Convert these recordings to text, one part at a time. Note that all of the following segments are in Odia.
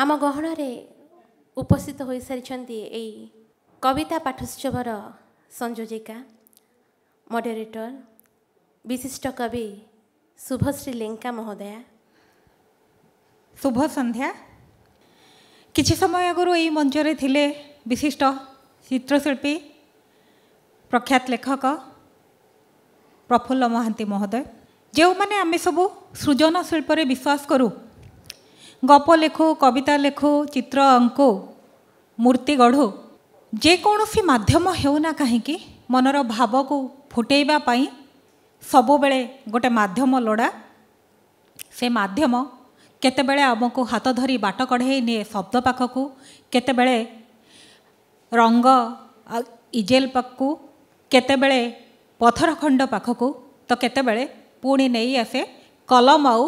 ଆମ ଗହଣରେ ଉପସ୍ଥିତ ହୋଇସାରିଛନ୍ତି ଏଇ କବିତା ପାଠୋତ୍ସବର ସଂଯୋଜିକା ମଡେରେଟର ବିଶିଷ୍ଟ କବି ଶୁଭଶ୍ରୀ ଲେଙ୍କା ମହୋଦୟା ଶୁଭ ସନ୍ଧ୍ୟା କିଛି ସମୟ ଆଗରୁ ଏଇ ମଞ୍ଚରେ ଥିଲେ ବିଶିଷ୍ଟ ଚିତ୍ରଶିଳ୍ପୀ ପ୍ରଖ୍ୟାତ ଲେଖକ ପ୍ରଫୁଲ୍ଲ ମହାନ୍ତି ମହୋଦୟ ଯେଉଁମାନେ ଆମେ ସବୁ ସୃଜନ ଶିଳ୍ପରେ ବିଶ୍ୱାସ କରୁ ଗପ ଲେଖୁ କବିତା ଲେଖୁ ଚିତ୍ର ଆଙ୍କୁ ମୂର୍ତ୍ତି ଗଢ଼ୁ ଯେକୌଣସି ମାଧ୍ୟମ ହେଉନା କାହିଁକି ମନର ଭାବକୁ ଫୁଟେଇବା ପାଇଁ ସବୁବେଳେ ଗୋଟେ ମାଧ୍ୟମ ଲୋଡ଼ା ସେ ମାଧ୍ୟମ କେତେବେଳେ ଆମକୁ ହାତ ଧରି ବାଟ କଢ଼େଇ ନିଏ ଶବ୍ଦ ପାଖକୁ କେତେବେଳେ ରଙ୍ଗ ଇଜେଲ ପାଖକୁ କେତେବେଳେ ପଥରଖଣ୍ଡ ପାଖକୁ ତ କେତେବେଳେ ପୁଣି ନେଇ ଆସେ କଲମ ଆଉ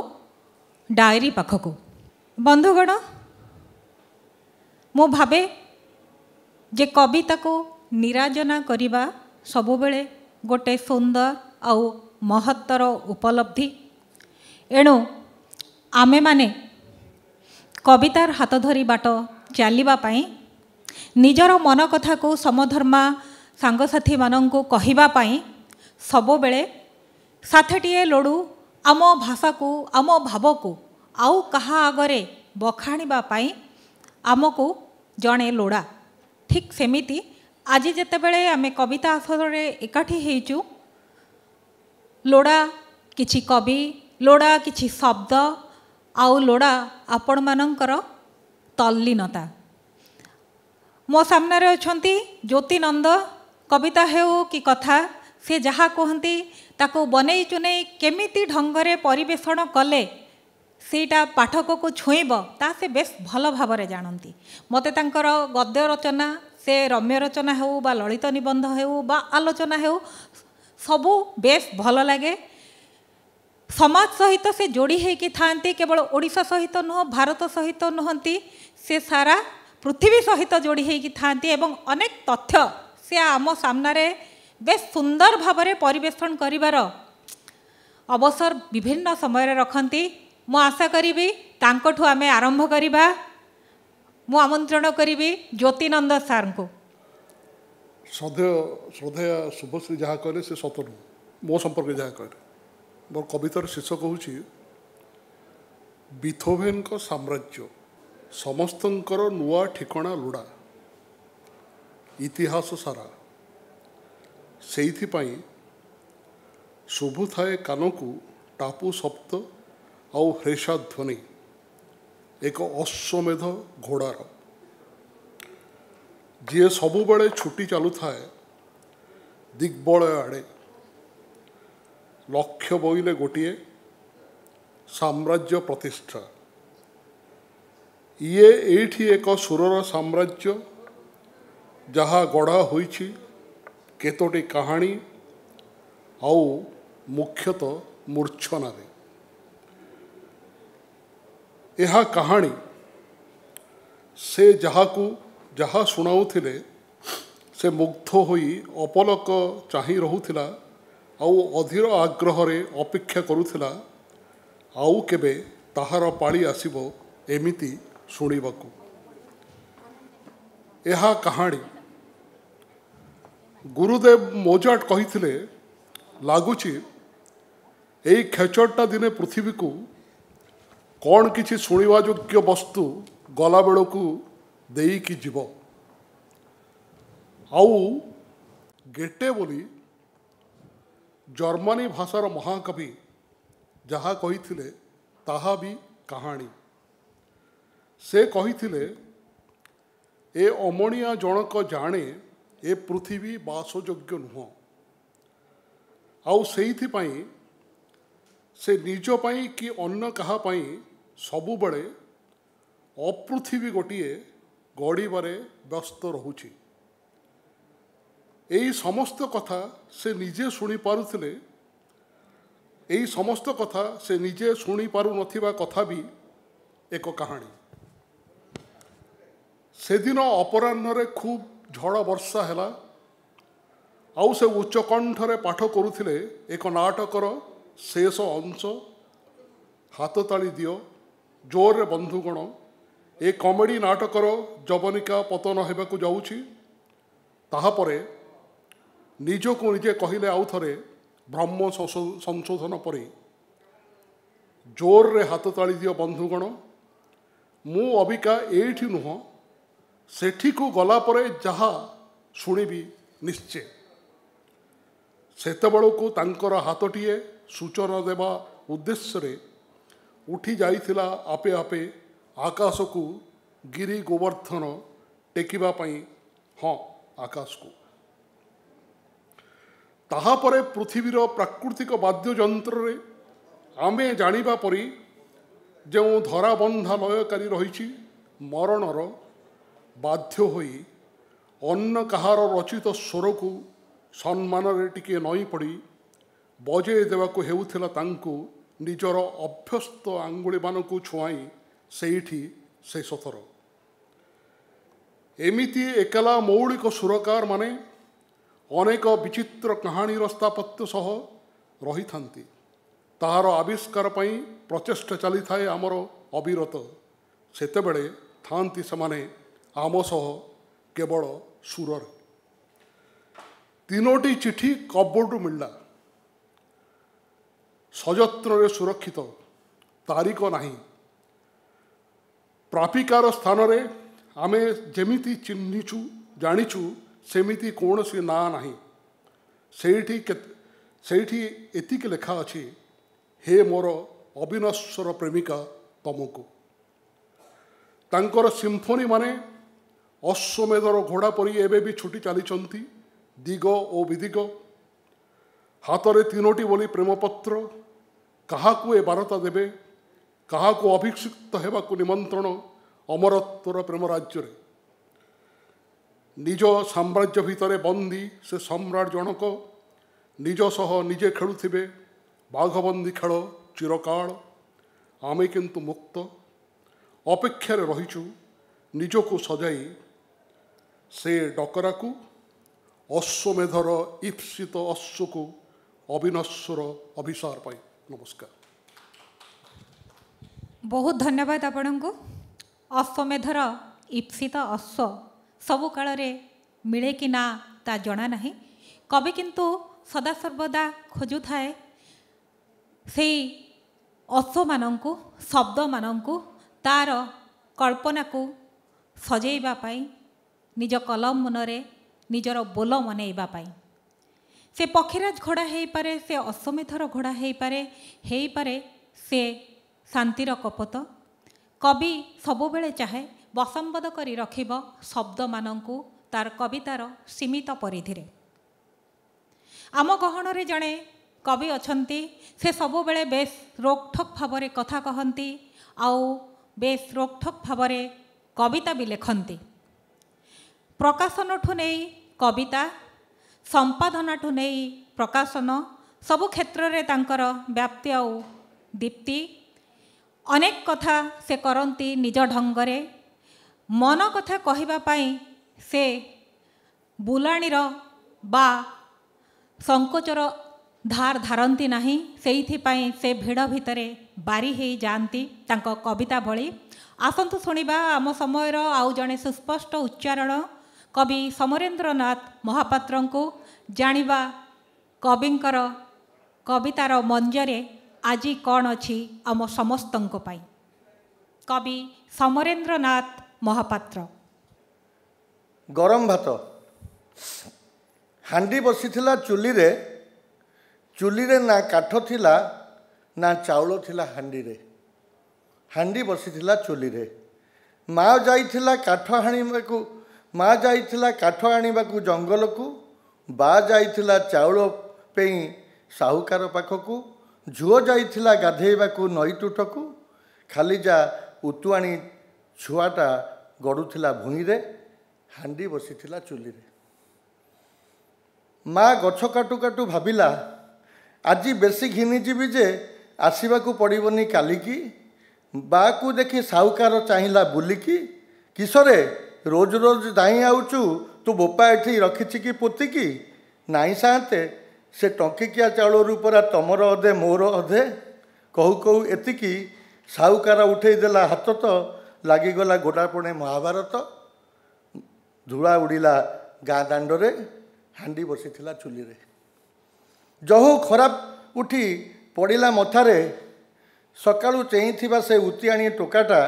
ଡାଏରୀ ପାଖକୁ ବନ୍ଧୁଗଣ ମୁଁ ଭାବେ ଯେ କବିତାକୁ ନିରାଜନା କରିବା ସବୁବେଳେ ଗୋଟେ ସୁନ୍ଦର ଆଉ ମହତ୍ତର ଉପଲବ୍ଧି ଏଣୁ ଆମେମାନେ କବିତାର ହାତ ଧରି ବାଟ ଚାଲିବା ପାଇଁ ନିଜର ମନ କଥାକୁ ସମଧର୍ମା ସାଙ୍ଗସାଥିମାନଙ୍କୁ କହିବା ପାଇଁ ସବୁବେଳେ ସାଥେଟିଏ ଲୋଡ଼ୁ ଆମ ଭାଷାକୁ ଆମ ଭାବକୁ ଆଉ କାହା ଆଗରେ ବଖାଣିବା ପାଇଁ ଆମକୁ ଜଣେ ଲୋଡ଼ା ଠିକ୍ ସେମିତି ଆଜି ଯେତେବେଳେ ଆମେ କବିତା ଆସରରେ ଏକାଠି ହେଇଛୁ ଲୋଡ଼ା କିଛି କବି ଲୋଡ଼ା କିଛି ଶବ୍ଦ ଆଉ ଲୋଡ଼ା ଆପଣମାନଙ୍କର ତଲ୍ଲୀନତା ମୋ ସାମ୍ନାରେ ଅଛନ୍ତି ଜ୍ୟୋତିନନ୍ଦ କବିତା ହେଉ କି କଥା ସେ ଯାହା କୁହନ୍ତି ତାକୁ ବନେଇ ଚୁନେଇ କେମିତି ଢଙ୍ଗରେ ପରିବେଷଣ କଲେ ସେଇଟା ପାଠକକୁ ଛୁଇଁବ ତାହା ସେ ବେଶ ଭଲ ଭାବରେ ଜାଣନ୍ତି ମୋତେ ତାଙ୍କର ଗଦ୍ୟ ରଚନା ସେ ରମ୍ୟ ରଚନା ହେଉ ବା ଲଳିତ ନିବନ୍ଧ ହେଉ ବା ଆଲୋଚନା ହେଉ ସବୁ ବେଶ ଭଲ ଲାଗେ ସମାଜ ସହିତ ସେ ଯୋଡ଼ି ହେଇକି ଥାଆନ୍ତି କେବଳ ଓଡ଼ିଶା ସହିତ ନୁହଁ ଭାରତ ସହିତ ନୁହନ୍ତି ସେ ସାରା ପୃଥିବୀ ସହିତ ଯୋଡ଼ି ହେଇକି ଥାଆନ୍ତି ଏବଂ ଅନେକ ତଥ୍ୟ ସେ ଆମ ସାମ୍ନାରେ ବେଶ ସୁନ୍ଦର ଭାବରେ ପରିବେଷଣ କରିବାର ଅବସର ବିଭିନ୍ନ ସମୟରେ ରଖନ୍ତି ମୁଁ ଆଶା କରିବି ତାଙ୍କଠୁ ଆମେ ଆରମ୍ଭ କରିବା ମୁଁ ଆମନ୍ତ୍ରଣ କରିବି ଜ୍ୟୋତିନନ୍ଦ ସାର୍ଙ୍କୁ ଶ୍ରଦ୍ଧେୟ ଶ୍ରଦ୍ଧେୟ ଶୁଭଶ୍ରୀ ଯାହା କହିଲେ ସେ ସତ ନୁହଁ ମୋ ସମ୍ପର୍କରେ ଯାହା କହିଲେ ମୋର କବିତାର ଶୀର୍ଷକ ହେଉଛି ବିଥୋଭେନ୍ଙ୍କ ସାମ୍ରାଜ୍ୟ ସମସ୍ତଙ୍କର ନୂଆ ଠିକଣା ଲୁଡ଼ା ଇତିହାସ ସାରା ସେଇଥିପାଇଁ ଶୁଭୁଥାଏ କାନକୁ ଟାପୁ ସପ୍ତ ଆଉ ହ୍ରେଷାଧ୍ୱନି ଏକ ଅଶ୍ୱମେଧ ଘୋଡ଼ାର ଯିଏ ସବୁବେଳେ ଛୁଟି ଚାଲୁଥାଏ ଦିଗ୍ବଳୟ ଆଡ଼େ ଲକ୍ଷ୍ୟ ବୋଇଲେ ଗୋଟିଏ ସାମ୍ରାଜ୍ୟ ପ୍ରତିଷ୍ଠା ଇଏ ଏଇଠି ଏକ ସୁରର ସାମ୍ରାଜ୍ୟ ଯାହା ଗଢ଼ା ହୋଇଛି କେତୋଟି କାହାଣୀ ଆଉ ମୁଖ୍ୟତଃ ମୂର୍ଚ୍ଛନାରେ ଏହା କାହାଣୀ ସେ ଯାହାକୁ ଯାହା ଶୁଣାଉଥିଲେ ସେ ମୁଗ୍ଧ ହୋଇ ଅପଲକ ଚାହିଁ ରହୁଥିଲା ଆଉ ଅଧୀର ଆଗ୍ରହରେ ଅପେକ୍ଷା କରୁଥିଲା ଆଉ କେବେ ତାହାର ପାଳି ଆସିବ ଏମିତି ଶୁଣିବାକୁ ଏହା କାହାଣୀ ଗୁରୁଦେବ ମୋଜାଟ କହିଥିଲେ ଲାଗୁଛି ଏଇ ଖେଚଟା ଦିନେ ପୃଥିବୀକୁ କ'ଣ କିଛି ଶୁଣିବା ଯୋଗ୍ୟ ବସ୍ତୁ ଗଲାବେଳକୁ ଦେଇକି ଯିବ ଆଉ ଗେଟେ ବୋଲି ଜର୍ମାନୀ ଭାଷାର ମହାକବି ଯାହା କହିଥିଲେ ତାହା ବି କାହାଣୀ ସେ କହିଥିଲେ ଏ ଅମଣିଆ ଜଣକ ଜାଣେ ଏ ପୃଥିବୀ ବାସଯୋଗ୍ୟ ନୁହଁ ଆଉ ସେଇଥିପାଇଁ ସେ ନିଜ ପାଇଁ କି ଅନ୍ୟ କାହା ପାଇଁ ସବୁବେଳେ ଅପୃଥିବୀ ଗୋଟିଏ ଗଢ଼ିବାରେ ବ୍ୟସ୍ତ ରହୁଛି এই সমস্ত কথা সে নিজে শুনি পারুলে এই সমস্ত কথা সে নিজে শুনি পারু নথিবা কথা বি এক কাহিনী সেদিন অপরাহ্নরে খুব ঝড় বর্ষা হেলা আউ সে উচ্চকণ্ঠরে পাঠ করুলে এক নাটকর শেষ অংশ হাততালি দিও ଜୋରରେ ବନ୍ଧୁଗଣ ଏ କମେଡ଼ି ନାଟକର ଯବନିକା ପତନ ହେବାକୁ ଯାଉଛି ତାହାପରେ ନିଜକୁ ନିଜେ କହିଲେ ଆଉ ଥରେ ବ୍ରହ୍ମ ସଂଶୋଧନ ପରେ ଜୋରରେ ହାତ ତାଳି ଦିଅ ବନ୍ଧୁଗଣ ମୁଁ ଅବିକା ଏଇଠି ନୁହଁ ସେଠିକୁ ଗଲାପରେ ଯାହା ଶୁଣିବି ନିଶ୍ଚେ ସେତେବେଳକୁ ତାଙ୍କର ହାତଟିଏ ସୂଚନା ଦେବା ଉଦ୍ଦେଶ୍ୟରେ ଉଠି ଯାଇଥିଲା ଆପେ ଆପେ ଆକାଶକୁ ଗିରି ଗୋବର୍ଦ୍ଧନ ଟେକିବା ପାଇଁ ହଁ ଆକାଶକୁ ତାହାପରେ ପୃଥିବୀର ପ୍ରାକୃତିକ ବାଦ୍ୟଯନ୍ତ୍ରରେ ଆମେ ଜାଣିବା ପରି ଯେଉଁ ଧରାବନ୍ଧା ଲୟକାରୀ ରହିଛି ମରଣର ବାଧ୍ୟ ହୋଇ ଅନ୍ୟ କାହାର ରଚିତ ସ୍ୱରକୁ ସମ୍ମାନରେ ଟିକିଏ ପଡ଼ି ବଜେଇ ଦେବାକୁ ହେଉଥିଲା ତାଙ୍କୁ ନିଜର ଅଭ୍ୟସ୍ତ ଆଙ୍ଗୁଳିମାନଙ୍କୁ ଛୁଆଁ ସେଇଠି ସେ ସତର ଏମିତି ଏକଲା ମୌଳିକ ସୁରକାରମାନେ ଅନେକ ବିଚିତ୍ର କାହାଣୀର ସ୍ଥାପତ୍ୟ ସହ ରହିଥାନ୍ତି ତାହାର ଆବିଷ୍କାର ପାଇଁ ପ୍ରଚେଷ୍ଟା ଚାଲିଥାଏ ଆମର ଅବିରତ ସେତେବେଳେ ଥାନ୍ତି ସେମାନେ ଆମ ସହ କେବଳ ସୁରରେ ତିନୋଟି ଚିଠି କବଡ଼ରୁ ମିଳିଲା ସଯତ୍ନରେ ସୁରକ୍ଷିତ ତାରିଖ ନାହିଁ ପ୍ରାପିକାର ସ୍ଥାନରେ ଆମେ ଯେମିତି ଚିହ୍ନିଛୁ ଜାଣିଛୁ ସେମିତି କୌଣସି ନାଁ ନାହିଁ ସେଇଠି ସେଇଠି ଏତିକି ଲେଖା ଅଛି ହେ ମୋର ଅବିନଶ୍ୱର ପ୍ରେମିକା ତମକୁ ତାଙ୍କର ସିମ୍ଫୋନିମାନେ ଅଶ୍ୱମେଧର ଘୋଡ଼ା ପରି ଏବେ ବି ଛୁଟି ଚାଲିଛନ୍ତି ଦିଗ ଓ ବିଦିଗ ହାତରେ ତିନୋଟି ବୋଲି ପ୍ରେମପତ୍ର କାହାକୁ ଏ ବାରତା ଦେବେ କାହାକୁ ଅଭିଷିକ୍ତ ହେବାକୁ ନିମନ୍ତ୍ରଣ ଅମରତ୍ୱର ପ୍ରେମରାଜ୍ୟରେ ନିଜ ସାମ୍ରାଜ୍ୟ ଭିତରେ ବନ୍ଦୀ ସେ ସମ୍ରାଟ ଜଣକ ନିଜ ସହ ନିଜେ ଖେଳୁଥିବେ ବାଘବନ୍ଦୀ ଖେଳ ଚିରକାଳ ଆମେ କିନ୍ତୁ ମୁକ୍ତ ଅପେକ୍ଷାରେ ରହିଛୁ ନିଜକୁ ସଜାଇ ସେ ଡକରାକୁ ଅଶ୍ୱମେଧର ଇପ୍ସିତ ଅଶ୍ୱକୁ অবিনশ্বর অভিসার পাই নমস্কার ବହୁତ ଧନ୍ୟବାଦ ଆପଣଙ୍କୁ ଅଶ୍ୱମେଧର ଇପ୍ସିତ ଅଶ୍ୱ ସବୁ କାଳରେ ମିଳେ କି ନା ତା ଜଣା ନାହିଁ କବି କିନ୍ତୁ ସଦାସର୍ବଦା ଖୋଜୁଥାଏ ସେଇ ଅଶ୍ୱମାନଙ୍କୁ ଶବ୍ଦମାନଙ୍କୁ ତାର କଳ୍ପନାକୁ ସଜେଇବା ପାଇଁ ନିଜ କଲମ ମନରେ ନିଜର ବୋଲ ମନେଇବା ପାଇଁ ସେ ପକ୍ଷୀରାଜ ଘୋଡ଼ା ହୋଇପାରେ ସେ ଅଶ୍ୱମେଧର ଘୋଡ଼ା ହୋଇପାରେ ହୋଇପାରେ ସେ ଶାନ୍ତିର କପୋତ କବି ସବୁବେଳେ ଚାହେଁ ବସମ୍ବଦ କରି ରଖିବ ଶବ୍ଦମାନଙ୍କୁ ତାର କବିତାର ସୀମିତ ପରିଧିରେ ଆମ ଗହଣରେ ଜଣେ କବି ଅଛନ୍ତି ସେ ସବୁବେଳେ ବେଶ ରୋକଠୋକ୍ ଭାବରେ କଥା କହନ୍ତି ଆଉ ବେଶ ରୋକଠୋକ୍ ଭାବରେ କବିତା ବି ଲେଖନ୍ତି ପ୍ରକାଶନଠୁ ନେଇ କବିତା ସମ୍ପାଦନାଠୁ ନେଇ ପ୍ରକାଶନ ସବୁ କ୍ଷେତ୍ରରେ ତାଙ୍କର ବ୍ୟାପ୍ତି ଆଉ ଦୀପ୍ତି ଅନେକ କଥା ସେ କରନ୍ତି ନିଜ ଢଙ୍ଗରେ ମନ କଥା କହିବା ପାଇଁ ସେ ବୁଲାଣିର ବା ସଙ୍କୋଚର ଧାର ଧାରନ୍ତି ନାହିଁ ସେଇଥିପାଇଁ ସେ ଭିଡ଼ ଭିତରେ ବାରି ହୋଇ ଯାଆନ୍ତି ତାଙ୍କ କବିତା ଭଳି ଆସନ୍ତୁ ଶୁଣିବା ଆମ ସମୟର ଆଉ ଜଣେ ସୁସ୍ପଷ୍ଟ ଉଚ୍ଚାରଣ କବି ସମରେନ୍ଦ୍ରନାଥ ମହାପାତ୍ରଙ୍କୁ ଜାଣିବା କବିଙ୍କର କବିତାର ମଞ୍ଜରେ ଆଜି କ'ଣ ଅଛି ଆମ ସମସ୍ତଙ୍କ ପାଇଁ କବି ସମରେନ୍ଦ୍ରନାଥ ମହାପାତ୍ର ଗରମ ଭାତ ହାଣ୍ଡି ବସିଥିଲା ଚୁଲିରେ ଚୁଲିରେ ନା କାଠ ଥିଲା ନା ଚାଉଳ ଥିଲା ହାଣ୍ଡିରେ ହାଣ୍ଡି ବସିଥିଲା ଚୁଲିରେ ମା' ଯାଇଥିଲା କାଠ ହାଣିବାକୁ ମା' ଯାଇଥିଲା କାଠ ଆଣିବାକୁ ଜଙ୍ଗଲକୁ ବା ଯାଇଥିଲା ଚାଉଳ ପାଇଁ ସାହୁକାର ପାଖକୁ ଝୁଅ ଯାଇଥିଲା ଗାଧେଇବାକୁ ନଈତୁଠକୁ ଖାଲି ଯା ଉତୁଆଣି ଛୁଆଟା ଗଡ଼ୁଥିଲା ଭୂଇଁରେ ହାଣ୍ଡି ବସିଥିଲା ଚୁଲିରେ ମା' ଗଛ କାଟୁ କାଟୁ ଭାବିଲା ଆଜି ବେଶୀ ଘିନିଯିବି ଯେ ଆସିବାକୁ ପଡ଼ିବନି କାଲିକି ବାକୁ ଦେଖି ସାହୁକାର ଚାହିଁଲା ବୁଲିକି କିସରେ ରୋଜ ରୋଜ ଧାଇଁ ଆଉଛୁ ତୁ ବୋପା ଏଠି ରଖିଛି କି ପୋତିକି ନାଇଁ ସାନ୍ତେ ସେ ଟଙ୍କିକିଆ ଚାଉଳରୁ ପରା ତମର ଅଧେ ମୋର ଅଧେ କହୁ କହୁ ଏତିକି ସାହୁକାର ଉଠେଇ ଦେଲା ହାତ ତ ଲାଗିଗଲା ଗୋଡ଼ାପଣେ ମହାଭାରତ ଧୂଳା ଉଡ଼ିଲା ଗାଁ ଦାଣ୍ଡରେ ହାଣ୍ଡି ବସିଥିଲା ଚୁଲିରେ ଜହୁ ଖରାପ ଉଠି ପଡ଼ିଲା ମଥାରେ ସକାଳୁ ଚେଇଁଥିବା ସେ ଉତିଆଣି ଟୋକାଟା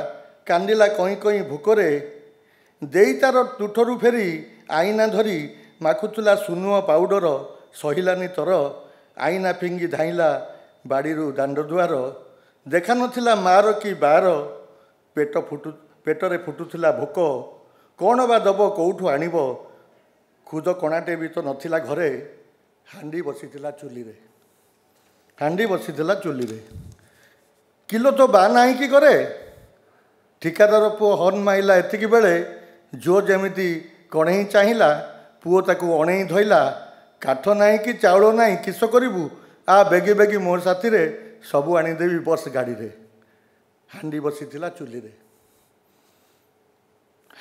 କାନ୍ଦିଲା କଇଁ କଇଁ ଭୋକରେ ଦେଇ ତାର ତୁଠରୁ ଫେରି ଆଇନା ଧରି ମାଖୁଥିଲା ସୁନୁଅ ପାଉଡ଼ର ସହିଲାନି ତର ଆଇନା ଫିଙ୍ଗି ଧାଇଁଲା ବାଡ଼ିରୁ ଦାଣ୍ଡଦୁଆର ନଥିଲା ମାର କି ବାର ପେଟ ଫୁଟୁ ପେଟରେ ଫୁଟୁଥିଲା ଭୋକ କ'ଣ ବା ଦେବ କେଉଁଠୁ ଆଣିବ ଖୁଦ କଣାଟେ ବି ତ ନଥିଲା ଘରେ ହାଣ୍ଡି ବସିଥିଲା ଚୁଲିରେ ହାଣ୍ଡି ବସିଥିଲା ଚୁଲିରେ କିଲୋ ତ ବା ନାହିଁ କି କରେ ଠିକାଦାର ପୁଅ ହର୍ନ ମାଇଲା ଏତିକି ବେଳେ ଝିଅ ଯେମିତି କଣେଇ ଚାହିଁଲା ପୁଅ ତାକୁ ଅଣେଇ ଧଇଲା କାଠ ନାହିଁ କି ଚାଉଳ ନାହିଁ କିସ କରିବୁ ଆ ବେଗି ବେଗି ମୋ ସାଥିରେ ସବୁ ଆଣିଦେବି ବସ୍ ଗାଡ଼ିରେ ହାଣ୍ଡି ବସିଥିଲା ଚୁଲିରେ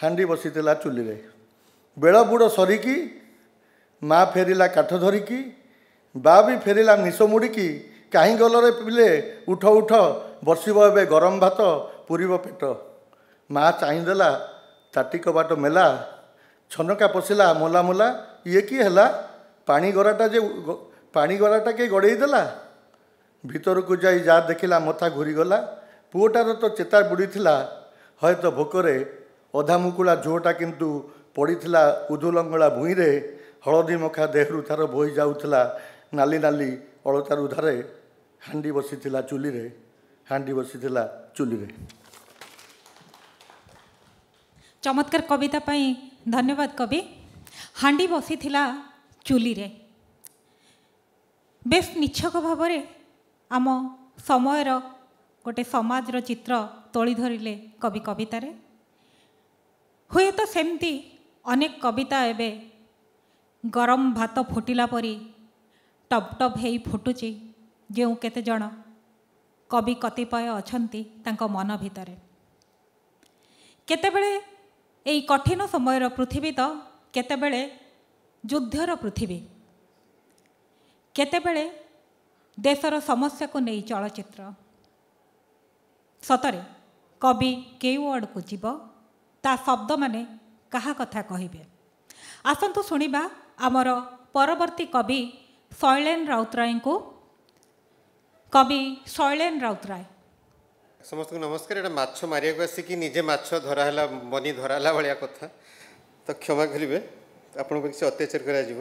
ହାଣ୍ଡି ବସିଥିଲା ଚୁଲିରେ ବେଳବୁଡ଼ ସରିକି ମା ଫେରିଲା କାଠ ଧରିକି ବା ବି ଫେରିଲା ନିଶ ମୁଡ଼ିକି କାହିଁ ଗଲରେ ପିଲେ ଉଠ ଉଠ ବସିବ ଏବେ ଗରମ ଭାତ ପୁରିବ ପେଟ ମା ଚାହିଁଦେଲା ତାଟିକ ବାଟ ମେଲା ଛନକା ପଶିଲା ମୋଲା ମୋଲା ଇଏ କିଏ ହେଲା ପାଣି ଗରାଟା ଯେ ପାଣି ଗରାଟା କିଏ ଗଡ଼େଇ ଦେଲା ଭିତରକୁ ଯାଇ ଯାହା ଦେଖିଲା ମଥା ଘୁରିଗଲା ପୁଅଟାର ତ ଚେତା ବୁଡ଼ିଥିଲା হয়তো ভোকরে অধামুকুলা ঝোটা কিন্তু পড়িলা উধুলঙ্গলা ভূঁইরে হলদী মখা দেহরু তার বহি যাওয়া নালি নালি অলতার উধারে হাঁডি বসিলা চুলিরে হাঁডি বসিলা চুলিরে চমৎকার কবিতা পাই ধন্যবাদ কবি হাঁডি বসিলা চুলিরে বেশ নিচ্ছক ভাবরে আম সময়ের গোটে সমাজর চিত্র তোলি ধরিলে কবি কবিতারে ହୁଏତ ସେମିତି ଅନେକ କବିତା ଏବେ ଗରମ ଭାତ ଫୁଟିଲା ପରି ଟପ୍ ଟପ୍ ହେଇ ଫୁଟୁଛି ଯେଉଁ କେତେଜଣ କବି କତିପୟ ଅଛନ୍ତି ତାଙ୍କ ମନ ଭିତରେ କେତେବେଳେ ଏଇ କଠିନ ସମୟର ପୃଥିବୀ ତ କେତେବେଳେ ଯୁଦ୍ଧର ପୃଥିବୀ କେତେବେଳେ ଦେଶର ସମସ୍ୟାକୁ ନେଇ ଚଳଚ୍ଚିତ୍ର ସତରେ କବି କେଉଁ ଆଡ଼କୁ ଯିବ ତା ଶବ୍ଦମାନେ କାହା କଥା କହିବେ ଆସନ୍ତୁ ଶୁଣିବା ଆମର ପରବର୍ତ୍ତୀ କବି ଶୈଳେନ ରାଉତରାୟଙ୍କୁ କବି ଶୈଳେନ ରାଉତରାୟ ସମସ୍ତଙ୍କୁ ନମସ୍କାର ଏଇଟା ମାଛ ମାରିବାକୁ ଆସିକି ନିଜେ ମାଛ ଧରା ହେଲା ବନି ଧରା ହେଲା ଭଳିଆ କଥା ତ କ୍ଷମା କରିବେ ଆପଣଙ୍କ କିଛି ଅତ୍ୟାଚାର କରାଯିବ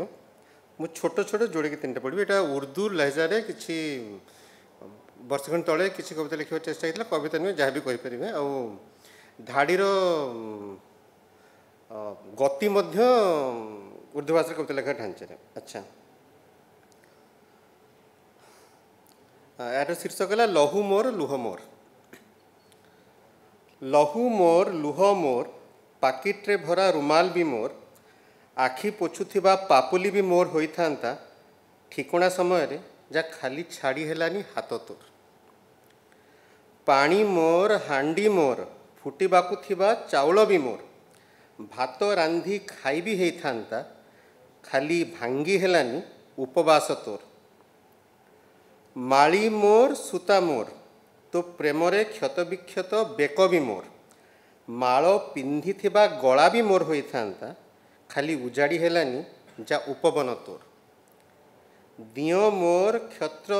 ମୁଁ ଛୋଟ ଛୋଟ ଯୋଡ଼ିକି ତିନିଟା ପଢ଼ିବି ଏଇଟା ଉର୍ଦ୍ଦୁ ଲହଜାରେ କିଛି ବର୍ଷ ଖଣ୍ଡ ତଳେ କିଛି କବିତା ଲେଖିବାକୁ ଚେଷ୍ଟା ହେଇଥିଲା କବିତା ନୁହେଁ ଯାହା ବି କହିପାରିବେ ଆଉ ଧାଡ଼ିର ଗତି ମଧ୍ୟ ଉର୍ଦ୍ଦୁ ଭାଷାରେ କବିତା ଲେଖା ଢାଞ୍ଚାରେ ଆଚ୍ଛା ଏହାର ଶୀର୍ଷକ ହେଲା ଲହୁ ମୋର ଲୁହ ମୋର লহু মোৰ লুহ মোৰ পাকিটৰে ভৰা ৰুমাল বি মোৰ আখি পোচুবা পাপুলি বি মোৰ হৈ থাকে ঠিকনা সময়ৰে যা খালি ছাড়ি হেলানি হাত তোৰ পানী মোৰ হাণ্ডি মোৰ ফুটিবাক চাউল বি মোৰ ভাত ৰান্ধি খাইবি হৈ থাকে খালি ভাঙি হেলানি উপবাস তোৰ মাড়ি মোৰ সূতা মোৰ ତୁ ପ୍ରେମରେ କ୍ଷତବିକ୍ଷତ ବେକ ବି ମୋର ମାଳ ପିନ୍ଧିଥିବା ଗଳା ବି ମୋର ହୋଇଥାନ୍ତା ଖାଲି ଉଜାଡ଼ି ହେଲାନି ଯା ଉପବନ ତୋର ଦିଅ ମୋର କ୍ଷତ୍ର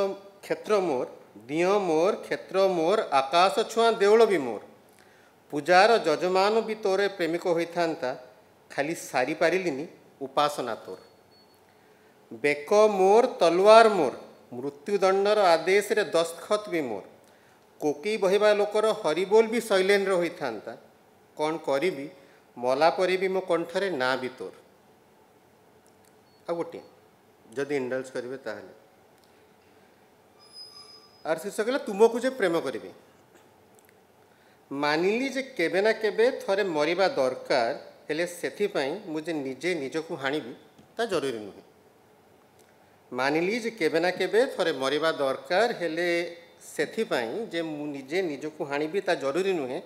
କ୍ଷେତ୍ର ମୋର ଦିଅ ମୋର କ୍ଷେତ୍ର ମୋର ଆକାଶ ଛୁଆଁ ଦେଉଳ ବି ମୋର ପୂଜାର ଯଜମାନ ବି ତୋରେ ପ୍ରେମିକ ହୋଇଥାନ୍ତା ଖାଲି ସାରିପାରିଲିନି ଉପାସନା ତୋର ବେକ ମୋର ତଲୱାର ମୋର ମୃତ୍ୟୁଦଣ୍ଡର ଆଦେଶରେ ଦସ୍ତଖତ ବି ମୋର କୋକେଇ ବହିବା ଲୋକର ହରିବୋଲ ବି ଶୈଲେନ୍ଦ୍ର ହୋଇଥାନ୍ତା କ'ଣ କରିବି ମଲା ପରେ ବି ମୋ କଣ୍ଠରେ ନାଁ ବି ତୋର ଆଉ ଗୋଟିଏ ଯଦି ଇଣ୍ଡଲ୍ସ କରିବେ ତାହେଲେ ଆର୍ ଶୀର୍ଷକ ହେଲା ତୁମକୁ ଯେ ପ୍ରେମ କରିବି ମାନିଲି ଯେ କେବେ ନା କେବେ ଥରେ ମରିବା ଦରକାର ହେଲେ ସେଥିପାଇଁ ମୁଁ ଯେ ନିଜେ ନିଜକୁ ହାଣିବି ତା ଜରୁରୀ ନୁହେଁ ମାନିଲି ଯେ କେବେ ନା କେବେ ଥରେ ମରିବା ଦରକାର ହେଲେ ସେଥିପାଇଁ ଯେ ମୁଁ ନିଜେ ନିଜକୁ ହାଣିବି ତା ଜରୁରୀ ନୁହେଁ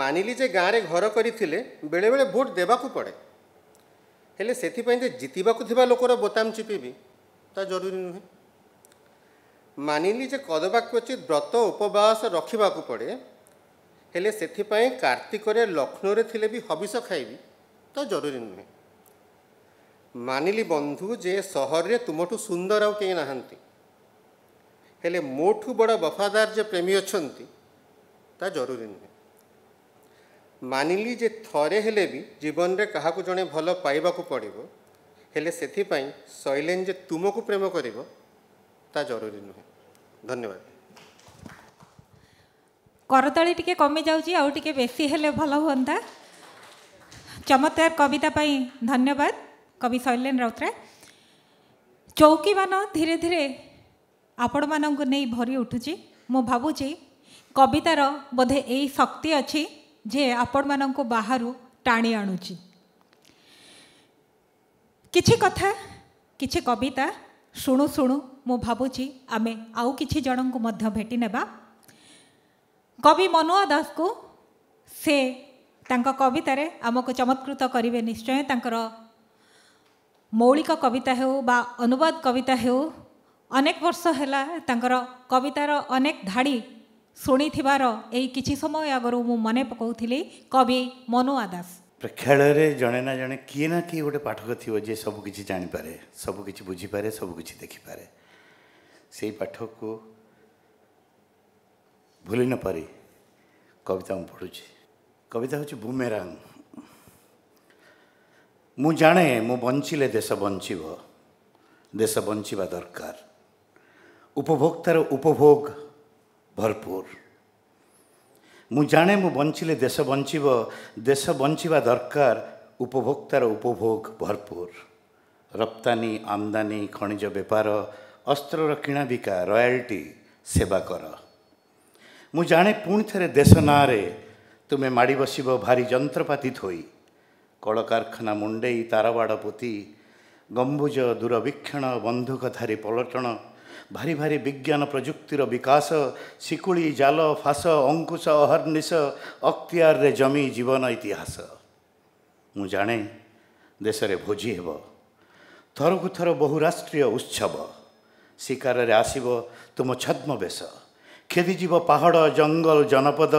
ମାନିଲି ଯେ ଗାଁରେ ଘର କରିଥିଲେ ବେଳେବେଳେ ଭୋଟ୍ ଦେବାକୁ ପଡ଼େ ହେଲେ ସେଥିପାଇଁ ଯେ ଜିତିବାକୁ ଥିବା ଲୋକର ବୋତାମ ଚିପିବି ତା ଜରୁରୀ ନୁହେଁ ମାନିଲି ଯେ କଦବା ଅଛି ବ୍ରତ ଉପବାସ ରଖିବାକୁ ପଡ଼େ ହେଲେ ସେଥିପାଇଁ କାର୍ତ୍ତିକରେ ଲକ୍ଷ୍ନୌରେ ଥିଲେ ବି ହବିଷ ଖାଇବି ତା ଜରୁରୀ ନୁହେଁ ମାନିଲି ବନ୍ଧୁ ଯେ ସହରରେ ତୁମଠୁ ସୁନ୍ଦର ଆଉ କେହି ନାହାନ୍ତି हेले मोठू बड़ वफादार जे प्रेमी अच्छा ता जरूरी नुह मान ली जे थरे हेले भी जीवन रे क्या जड़े भल पाइबू पड़ो शैलेन जे तुमको प्रेम कर जरूरी नुहे धन्यवाद करता कमी जाए बेसी हेले भल हाँ चमत्कार कवितापी धन्यवाद कवि शैलेन राउतराय चौकी मान धीरे धीरे ଆପଣମାନଙ୍କୁ ନେଇ ଭରି ଉଠୁଛି ମୁଁ ଭାବୁଛି କବିତାର ବୋଧେ ଏଇ ଶକ୍ତି ଅଛି ଯେ ଆପଣମାନଙ୍କୁ ବାହାରୁ ଟାଣି ଆଣୁଛି କିଛି କଥା କିଛି କବିତା ଶୁଣୁ ଶୁଣୁ ମୁଁ ଭାବୁଛି ଆମେ ଆଉ କିଛି ଜଣଙ୍କୁ ମଧ୍ୟ ଭେଟି ନେବା କବି ମନୁଆ ଦାସକୁ ସେ ତାଙ୍କ କବିତାରେ ଆମକୁ ଚମତ୍କୃତ କରିବେ ନିଶ୍ଚୟ ତାଙ୍କର ମୌଳିକ କବିତା ହେଉ ବା ଅନୁବାଦ କବିତା ହେଉ ଅନେକ ବର୍ଷ ହେଲା ତାଙ୍କର କବିତାର ଅନେକ ଧାଡ଼ି ଶୁଣିଥିବାର ଏଇ କିଛି ସମୟ ଆଗରୁ ମୁଁ ମନେ ପକାଉଥିଲି କବି ମନୁଆ ଦାସ ପ୍ରେକ୍ଷାଳୟରେ ଜଣେ ନା ଜଣେ କିଏ ନା କିଏ ଗୋଟେ ପାଠକ ଥିବ ଯିଏ କିଛି ଜାଣିପାରେ ସବୁ କିଛି ବୁଝିପାରେ ସବୁ କିଛି ଦେଖିପାରେ ସେଇ ପାଠକୁ ଭୁଲି ନ ପାରି କବିତା ମୁଁ ପଢ଼ୁଛି କବିତା ହେଉଛି ବୁମେରାଙ୍ଗ ମୁଁ ଜାଣେ ମୁଁ ବଞ୍ଚିଲେ ଦେଶ ବଞ୍ଚିବ ଦେଶ ବଞ୍ଚିବା ଦରକାର ଉପଭୋକ୍ତାର ଉପଭୋଗ ଭରପୁର ମୁଁ ଜାଣେ ମୁଁ ବଞ୍ଚିଲେ ଦେଶ ବଞ୍ଚିବ ଦେଶ ବଞ୍ଚିବା ଦରକାର ଉପଭୋକ୍ତାର ଉପଭୋଗ ଭରପୁର ରପ୍ତାନୀ ଆମଦାନୀ ଖଣିଜ ବେପାର ଅସ୍ତ୍ରର କିଣାବିକା ରୟାଲିଟି ସେବା କର ମୁଁ ଜାଣେ ପୁଣି ଥରେ ଦେଶ ନାଁରେ ତୁମେ ମାଡ଼ି ବସିବ ଭାରି ଯନ୍ତ୍ରପାତି ଥୋଇ କଳକାରଖାନା ମୁଣ୍ଡେଇ ତାରବାଡ଼ ପୋତି ଗମ୍ବୁଜ ଦୂରବୀକ୍ଷଣ ବନ୍ଧୁକଧାରୀ ପଲଟଣ ଭାରି ଭାରି ବିଜ୍ଞାନ ପ୍ରଯୁକ୍ତିର ବିକାଶ ଶିକୁଳି ଜାଲ ଫାସ ଅଙ୍କୁଶ ଅହର୍ନିଶ ଅକ୍ତିଆରରେ ଜମି ଜୀବନ ଇତିହାସ ମୁଁ ଜାଣେ ଦେଶରେ ଭୋଜି ହେବ ଥରକୁ ଥର ବହୁ ରାଷ୍ଟ୍ରୀୟ ଉତ୍ସବ ଶିକାରରେ ଆସିବ ତୁମ ଛଦ୍ମ ବେଶ ଖେଦିଯିବ ପାହାଡ଼ ଜଙ୍ଗଲ ଜନପଦ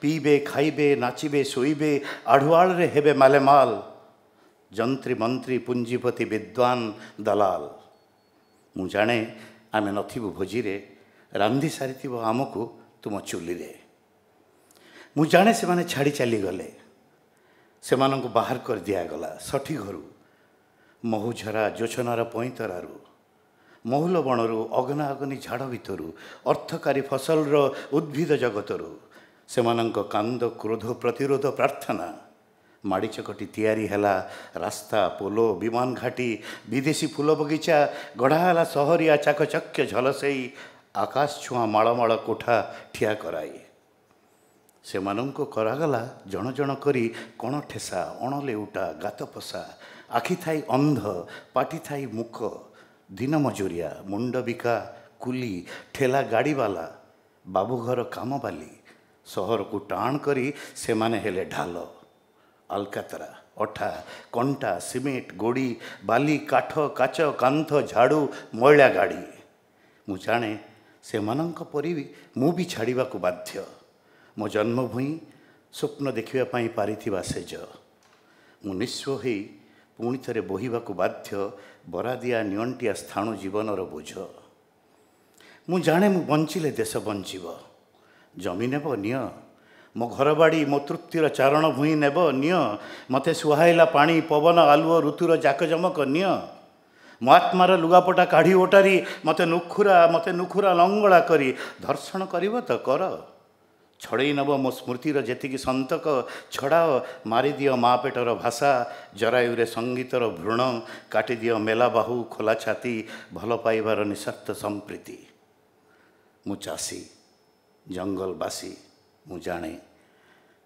ପିଇବେ ଖାଇବେ ନାଚିବେ ଶୋଇବେ ଆଢ଼ୁଆଳରେ ହେବେ ମାଲେମାଲ ଯନ୍ତ୍ରୀ ମନ୍ତ୍ରୀ ପୁଞ୍ଜିପତି ବିଦ୍ୱାନ ଦଲାଲ ମୁଁ ଜାଣେ ଆମେ ନଥିବୁ ଭୋଜିରେ ରାନ୍ଧି ସାରିଥିବ ଆମକୁ ତୁମ ଚୁଲିରେ ମୁଁ ଜାଣେ ସେମାନେ ଛାଡ଼ି ଚାଲିଗଲେ ସେମାନଙ୍କୁ ବାହାର କରିଦିଆଗଲା ସଠି ଘରୁ ମହୁଝରା ଯୋଛନାର ପଇଁତରାରୁ ମହୁଲ ବଣରୁ ଅଗ୍ନାଗ୍ନି ଝାଡ଼ ଭିତରୁ ଅର୍ଥକାରୀ ଫସଲର ଉଦ୍ଭିଦ ଜଗତରୁ ସେମାନଙ୍କ କାନ୍ଦ କ୍ରୋଧ ପ୍ରତିରୋଧ ପ୍ରାର୍ଥନା ମାଡ଼ି ଚକଟି ତିଆରି ହେଲା ରାସ୍ତା ପୋଲ ବିମାନ ଘାଟି ବିଦେଶୀ ଫୁଲ ବଗିଚା ଗଢ଼ା ହେଲା ସହରିଆ ଚାକଚକ୍ୟ ଝଲସେଇ ଆକାଶ ଛୁଆଁ ମାଳମାଳ କୋଠା ଠିଆ କରାଇ ସେମାନଙ୍କୁ କରାଗଲା ଜଣ ଜଣ କରି କ'ଣ ଠେସା ଅଣଲେଉଟା ଗାତ ପଶା ଆଖି ଥାଇ ଅନ୍ଧ ପାଟି ଥାଇ ମୁଖ ଦିନ ମଜୁରିଆ ମୁଣ୍ଡ ବିକା କୁଲି ଠେଲା ଗାଡ଼ିବାଲା ବାବୁଘର କାମ ବାଲି ସହରକୁ ଟାଣ କରି ସେମାନେ ହେଲେ ଢାଲ ଅଲକାତରା ଅଠା କଣ୍ଟା ସିମେଣ୍ଟ ଗୋଡ଼ି ବାଲି କାଠ କାଚ କାନ୍ଥ ଝାଡ଼ୁ ମଇଳା ଗାଡ଼ି ମୁଁ ଜାଣେ ସେମାନଙ୍କ ପରି ବି ମୁଁ ବି ଛାଡ଼ିବାକୁ ବାଧ୍ୟ ମୋ ଜନ୍ମଭୂଇଁ ସ୍ୱପ୍ନ ଦେଖିବା ପାଇଁ ପାରିଥିବା ସେଜ ମୁଁ ନିଶ୍ୱ ହୋଇ ପୁଣି ଥରେ ବୋହିବାକୁ ବାଧ୍ୟ ବରାଦିଆ ନିଅଣ୍ଟିଆ ସ୍ଥାଣୁ ଜୀବନର ବୋଝ ମୁଁ ଜାଣେ ମୁଁ ବଞ୍ଚିଲେ ଦେଶ ବଞ୍ଚିବ ଜମି ନେବ ନିଅ ମୋ ଘରବାଡ଼ି ମୋ ତୃପ୍ତିର ଚାରଣ ଭୂଇଁ ନେବ ନିଅ ମୋତେ ସୁହାଇଲା ପାଣି ପବନ ଆଲୁଅ ଋତୁର ଜାକ ଜମକ ନିଅ ମୋ ଆତ୍ମାର ଲୁଗାପଟା କାଢ଼ି ଓଟାରି ମୋତେ ନୁଖୁରା ମୋତେ ନୁଖୁରା ଲଙ୍ଗଳା କରି ଧର୍ଷଣ କରିବ ତ କର ଛଡ଼େଇ ନେବ ମୋ ସ୍ମୃତିର ଯେତିକି ସନ୍ତକ ଛଡ଼ାଅ ମାରିଦିଅ ମା ପେଟର ଭାଷା ଜରାୟୁରେ ସଙ୍ଗୀତର ଭୃଣ କାଟିଦିଅ ମେଲାବାହୁ ଖୋଲା ଛାତି ଭଲ ପାଇବାର ନିଃସ୍ୱାର୍ଥ ସମ୍ପ୍ରୀତି ମୁଁ ଚାଷୀ ଜଙ୍ଗଲବାସୀ ମୁଁ ଜାଣେ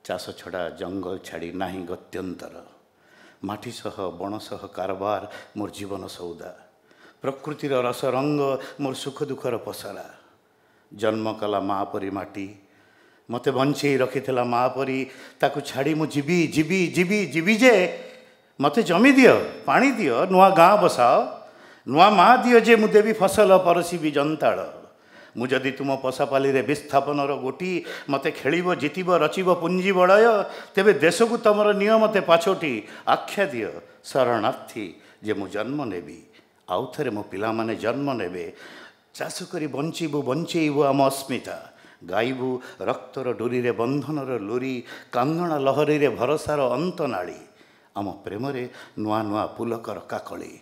ଚାଷ ଛଡ଼ା ଜଙ୍ଗଲ ଛାଡ଼ି ନାହିଁ ଗତ୍ୟନ୍ତର ମାଟି ସହ ବଣ ସହ କାରବାର ମୋର ଜୀବନ ସଉଦା ପ୍ରକୃତିର ରସ ରଙ୍ଗ ମୋର ସୁଖ ଦୁଃଖର ପସରା ଜନ୍ମ କଲା ମା' ପରି ମାଟି ମୋତେ ବଞ୍ଚେଇ ରଖିଥିଲା ମା' ପରି ତାକୁ ଛାଡ଼ି ମୁଁ ଯିବି ଯିବି ଯିବି ଯିବି ଯେ ମୋତେ ଜମି ଦିଅ ପାଣି ଦିଅ ନୂଆ ଗାଁ ବସାଅ ନୂଆ ମା' ଦିଅ ଯେ ମୁଁ ଦେବି ଫସଲ ପରଶିବି ଜନ୍ତାଳ ମୁଁ ଯଦି ତୁମ ପଶାପାଲିରେ ବିସ୍ଥାପନର ଗୋଟି ମୋତେ ଖେଳିବ ଜିତିବ ରଚିବ ପୁଞ୍ଜି ବଳୟ ତେବେ ଦେଶକୁ ତୁମର ନିଅ ମୋତେ ପାଛୋଟି ଆଖ୍ୟା ଦିଅ ଶରଣାର୍ଥୀ ଯେ ମୁଁ ଜନ୍ମ ନେବି ଆଉ ଥରେ ମୋ ପିଲାମାନେ ଜନ୍ମ ନେବେ ଚାଷ କରି ବଞ୍ଚିବୁ ବଞ୍ଚେଇବୁ ଆମ ଅସ୍ମିତା ଗାଇବୁ ରକ୍ତର ଡୋରିରେ ବନ୍ଧନର ଲୋରି କାନ୍ଦଣା ଲହରୀରେ ଭରସାର ଅନ୍ତନାଳି ଆମ ପ୍ରେମରେ ନୂଆ ନୂଆ ପୁଲକର କାକଳି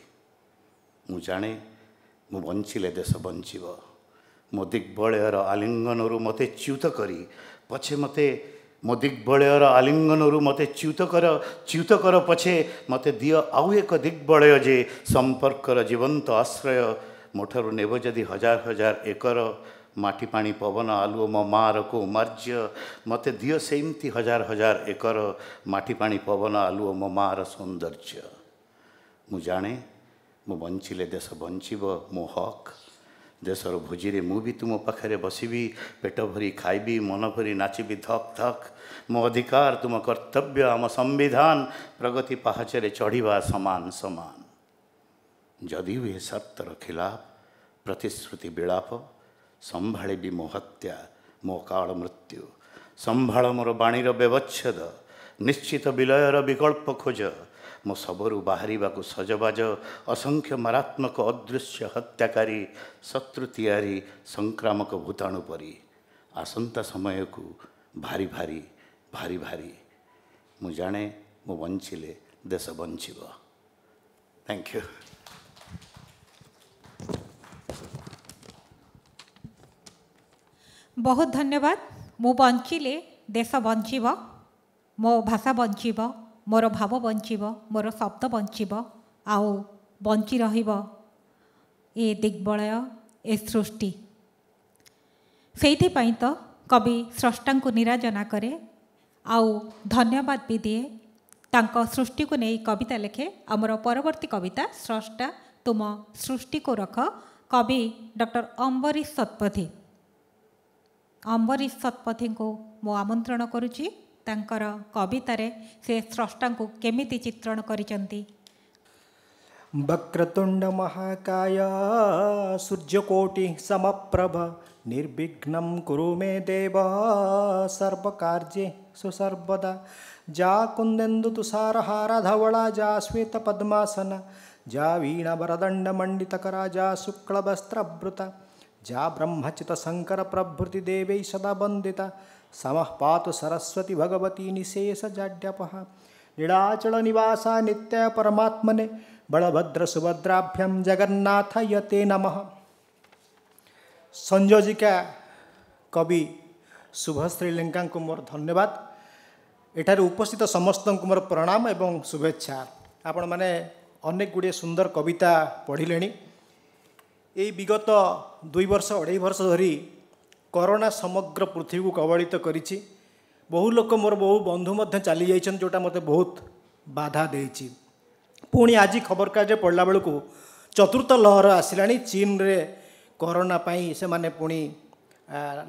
ମୁଁ ଜାଣେ ମୁଁ ବଞ୍ଚିଲେ ଦେଶ ବଞ୍ଚିବ ମୋ ଦିଗ୍ବଳୟର ଆଲିଙ୍ଗନରୁ ମୋତେ ଚ୍ୟୁତ କରି ପଛେ ମୋତେ ମୋ ଦିଗ୍ବଳୟର ଆଲିଙ୍ଗନରୁ ମୋତେ ଚ୍ୟୁତ କର ଚ୍ୟୁତ କର ପଛେ ମୋତେ ଦିଅ ଆଉ ଏକ ଦିଗ୍ବଳୟ ଯେ ସମ୍ପର୍କର ଜୀବନ୍ତ ଆଶ୍ରୟ ମୋଠାରୁ ନେବ ଯଦି ହଜାର ହଜାର ଏକର ମାଟି ପାଣି ପବନ ଆଲୁଅ ମୋ ମାଆର କୌମାର୍ଯ୍ୟ ମୋତେ ଦିଅ ସେମିତି ହଜାର ହଜାର ଏକର ମାଟି ପାଣି ପବନ ଆଲୁଅ ମୋ ମାଆର ସୌନ୍ଦର୍ଯ୍ୟ ମୁଁ ଜାଣେ ମୁଁ ବଞ୍ଚିଲେ ଦେଶ ବଞ୍ଚିବ ମୋ ହକ୍ ଦେଶର ଭୋଜିରେ ମୁଁ ବି ତୁମ ପାଖରେ ବସିବି ପେଟ ଭରି ଖାଇବି ମନ ଭରି ନାଚିବି ଧକ୍ ଧକ୍ ମୋ ଅଧିକାର ତୁମ କର୍ତ୍ତବ୍ୟ ଆମ ସମ୍ବିଧାନ ପ୍ରଗତି ପାହାଚରେ ଚଢ଼ିବା ସମାନ ସମାନ ଯଦି ହୁଏ ସର୍ତ୍ତର ଖିଲାପ ପ୍ରତିଶ୍ରୁତି ବିଳାପ ସମ୍ଭାଳିବି ମୋ ହତ୍ୟା ମୋ କାଳ ମୃତ୍ୟୁ ସମ୍ଭାଳ ମୋର ବାଣୀର ବ୍ୟବଚ୍ଛେଦ ନିଶ୍ଚିତ ବିଲୟର ବିକଳ୍ପ ଖୋଜ ମୋ ଶବରୁ ବାହାରିବାକୁ ସଜବାଜ ଅସଂଖ୍ୟ ମାରାତ୍ମକ ଅଦୃଶ୍ୟ ହତ୍ୟାକାରୀ ଶତ୍ରୁ ତିଆରି ସଂକ୍ରାମକ ଭୂତାଣୁ ପରି ଆସନ୍ତା ସମୟକୁ ଭାରି ଭାରି ଭାରି ଭାରି ମୁଁ ଜାଣେ ମୁଁ ବଞ୍ଚିଲେ ଦେଶ ବଞ୍ଚିବ ଥ୍ୟାଙ୍କ ୟୁ ବହୁତ ଧନ୍ୟବାଦ ମୁଁ ବଞ୍ଚିଲେ ଦେଶ ବଞ୍ଚିବ ମୋ ଭାଷା ବଞ୍ଚିବ ମୋର ଭାବ ବଞ୍ଚିବ ମୋର ଶବ୍ଦ ବଞ୍ଚିବ ଆଉ ବଞ୍ଚି ରହିବ ଏ ଦିଗ୍ବଳୟ ଏ ସୃଷ୍ଟି ସେଇଥିପାଇଁ ତ କବି ସ୍ରଷ୍ଟାଙ୍କୁ ନିରାଜନା କରେ ଆଉ ଧନ୍ୟବାଦ ବି ଦିଏ ତାଙ୍କ ସୃଷ୍ଟିକୁ ନେଇ କବିତା ଲେଖେ ଆମର ପରବର୍ତ୍ତୀ କବିତା ସ୍ରଷ୍ଟା ତୁମ ସୃଷ୍ଟିକୁ ରଖ କବି ଡକ୍ଟର ଅମ୍ବରୀଶ ଶତପଥୀ ଅମ୍ବରୀଶ ଶତପଥୀଙ୍କୁ ମୁଁ ଆମନ୍ତ୍ରଣ କରୁଛି कवित କବିତାରେ स्रष्टा ସ୍ରଷ୍ଟାଙ୍କୁ କେମିତି ଚିତ୍ରଣ କରିଛନ୍ତି वक्रतुंड महाकाय सूर्यकोटि समप्रभ निर्विघ्न कुरु मे देव सर्वकार्ये सुसर्वदा जा कुन्देन्दु तुषारहारधवळा जा श्वेत श्वेतपद्मासन जा वरदंड मंडित वीणवरदण्डमण्डितकरा जा शुक्लवस्त्रभृता जा ब्रह्मचित ब्रह्मचितशङ्करप्रभृतिदेवैः सदा वन्दिता समः पातु सरस्वती भगवती निशेष जाड्यप निडाचल निवास नित्य परमात्मने बलभद्र सुभद्राभ्यम जगन्नाथ यते नम संजय का कवि शुभ श्रीलंका मोर धन्यवाद ଏଠାରେ ଉପସ୍ଥିତ ସମସ୍ତଙ୍କୁ ମୋର ପ୍ରଣାମ ଏବଂ शुभेच्छा आपण मैंने ଗୁଡ଼ିଏ ସୁନ୍ଦର କବିତା ପଢ଼ିଲେଣି ଏଇ ବିଗତ ଦୁଇ ବର୍ଷ ଅଢ଼େଇ ବର୍ଷ ଧରି କରୋନା ସମଗ୍ର ପୃଥିବୀକୁ କବଳିତ କରିଛି ବହୁ ଲୋକ ମୋର ବହୁ ବନ୍ଧୁ ମଧ୍ୟ ଚାଲିଯାଇଛନ୍ତି ଯେଉଁଟା ମୋତେ ବହୁତ ବାଧା ଦେଇଛି ପୁଣି ଆଜି ଖବରକାଗଜରେ ପଡ଼ିଲା ବେଳକୁ ଚତୁର୍ଥ ଲହର ଆସିଲାଣି ଚୀନରେ କରୋନା ପାଇଁ ସେମାନେ ପୁଣି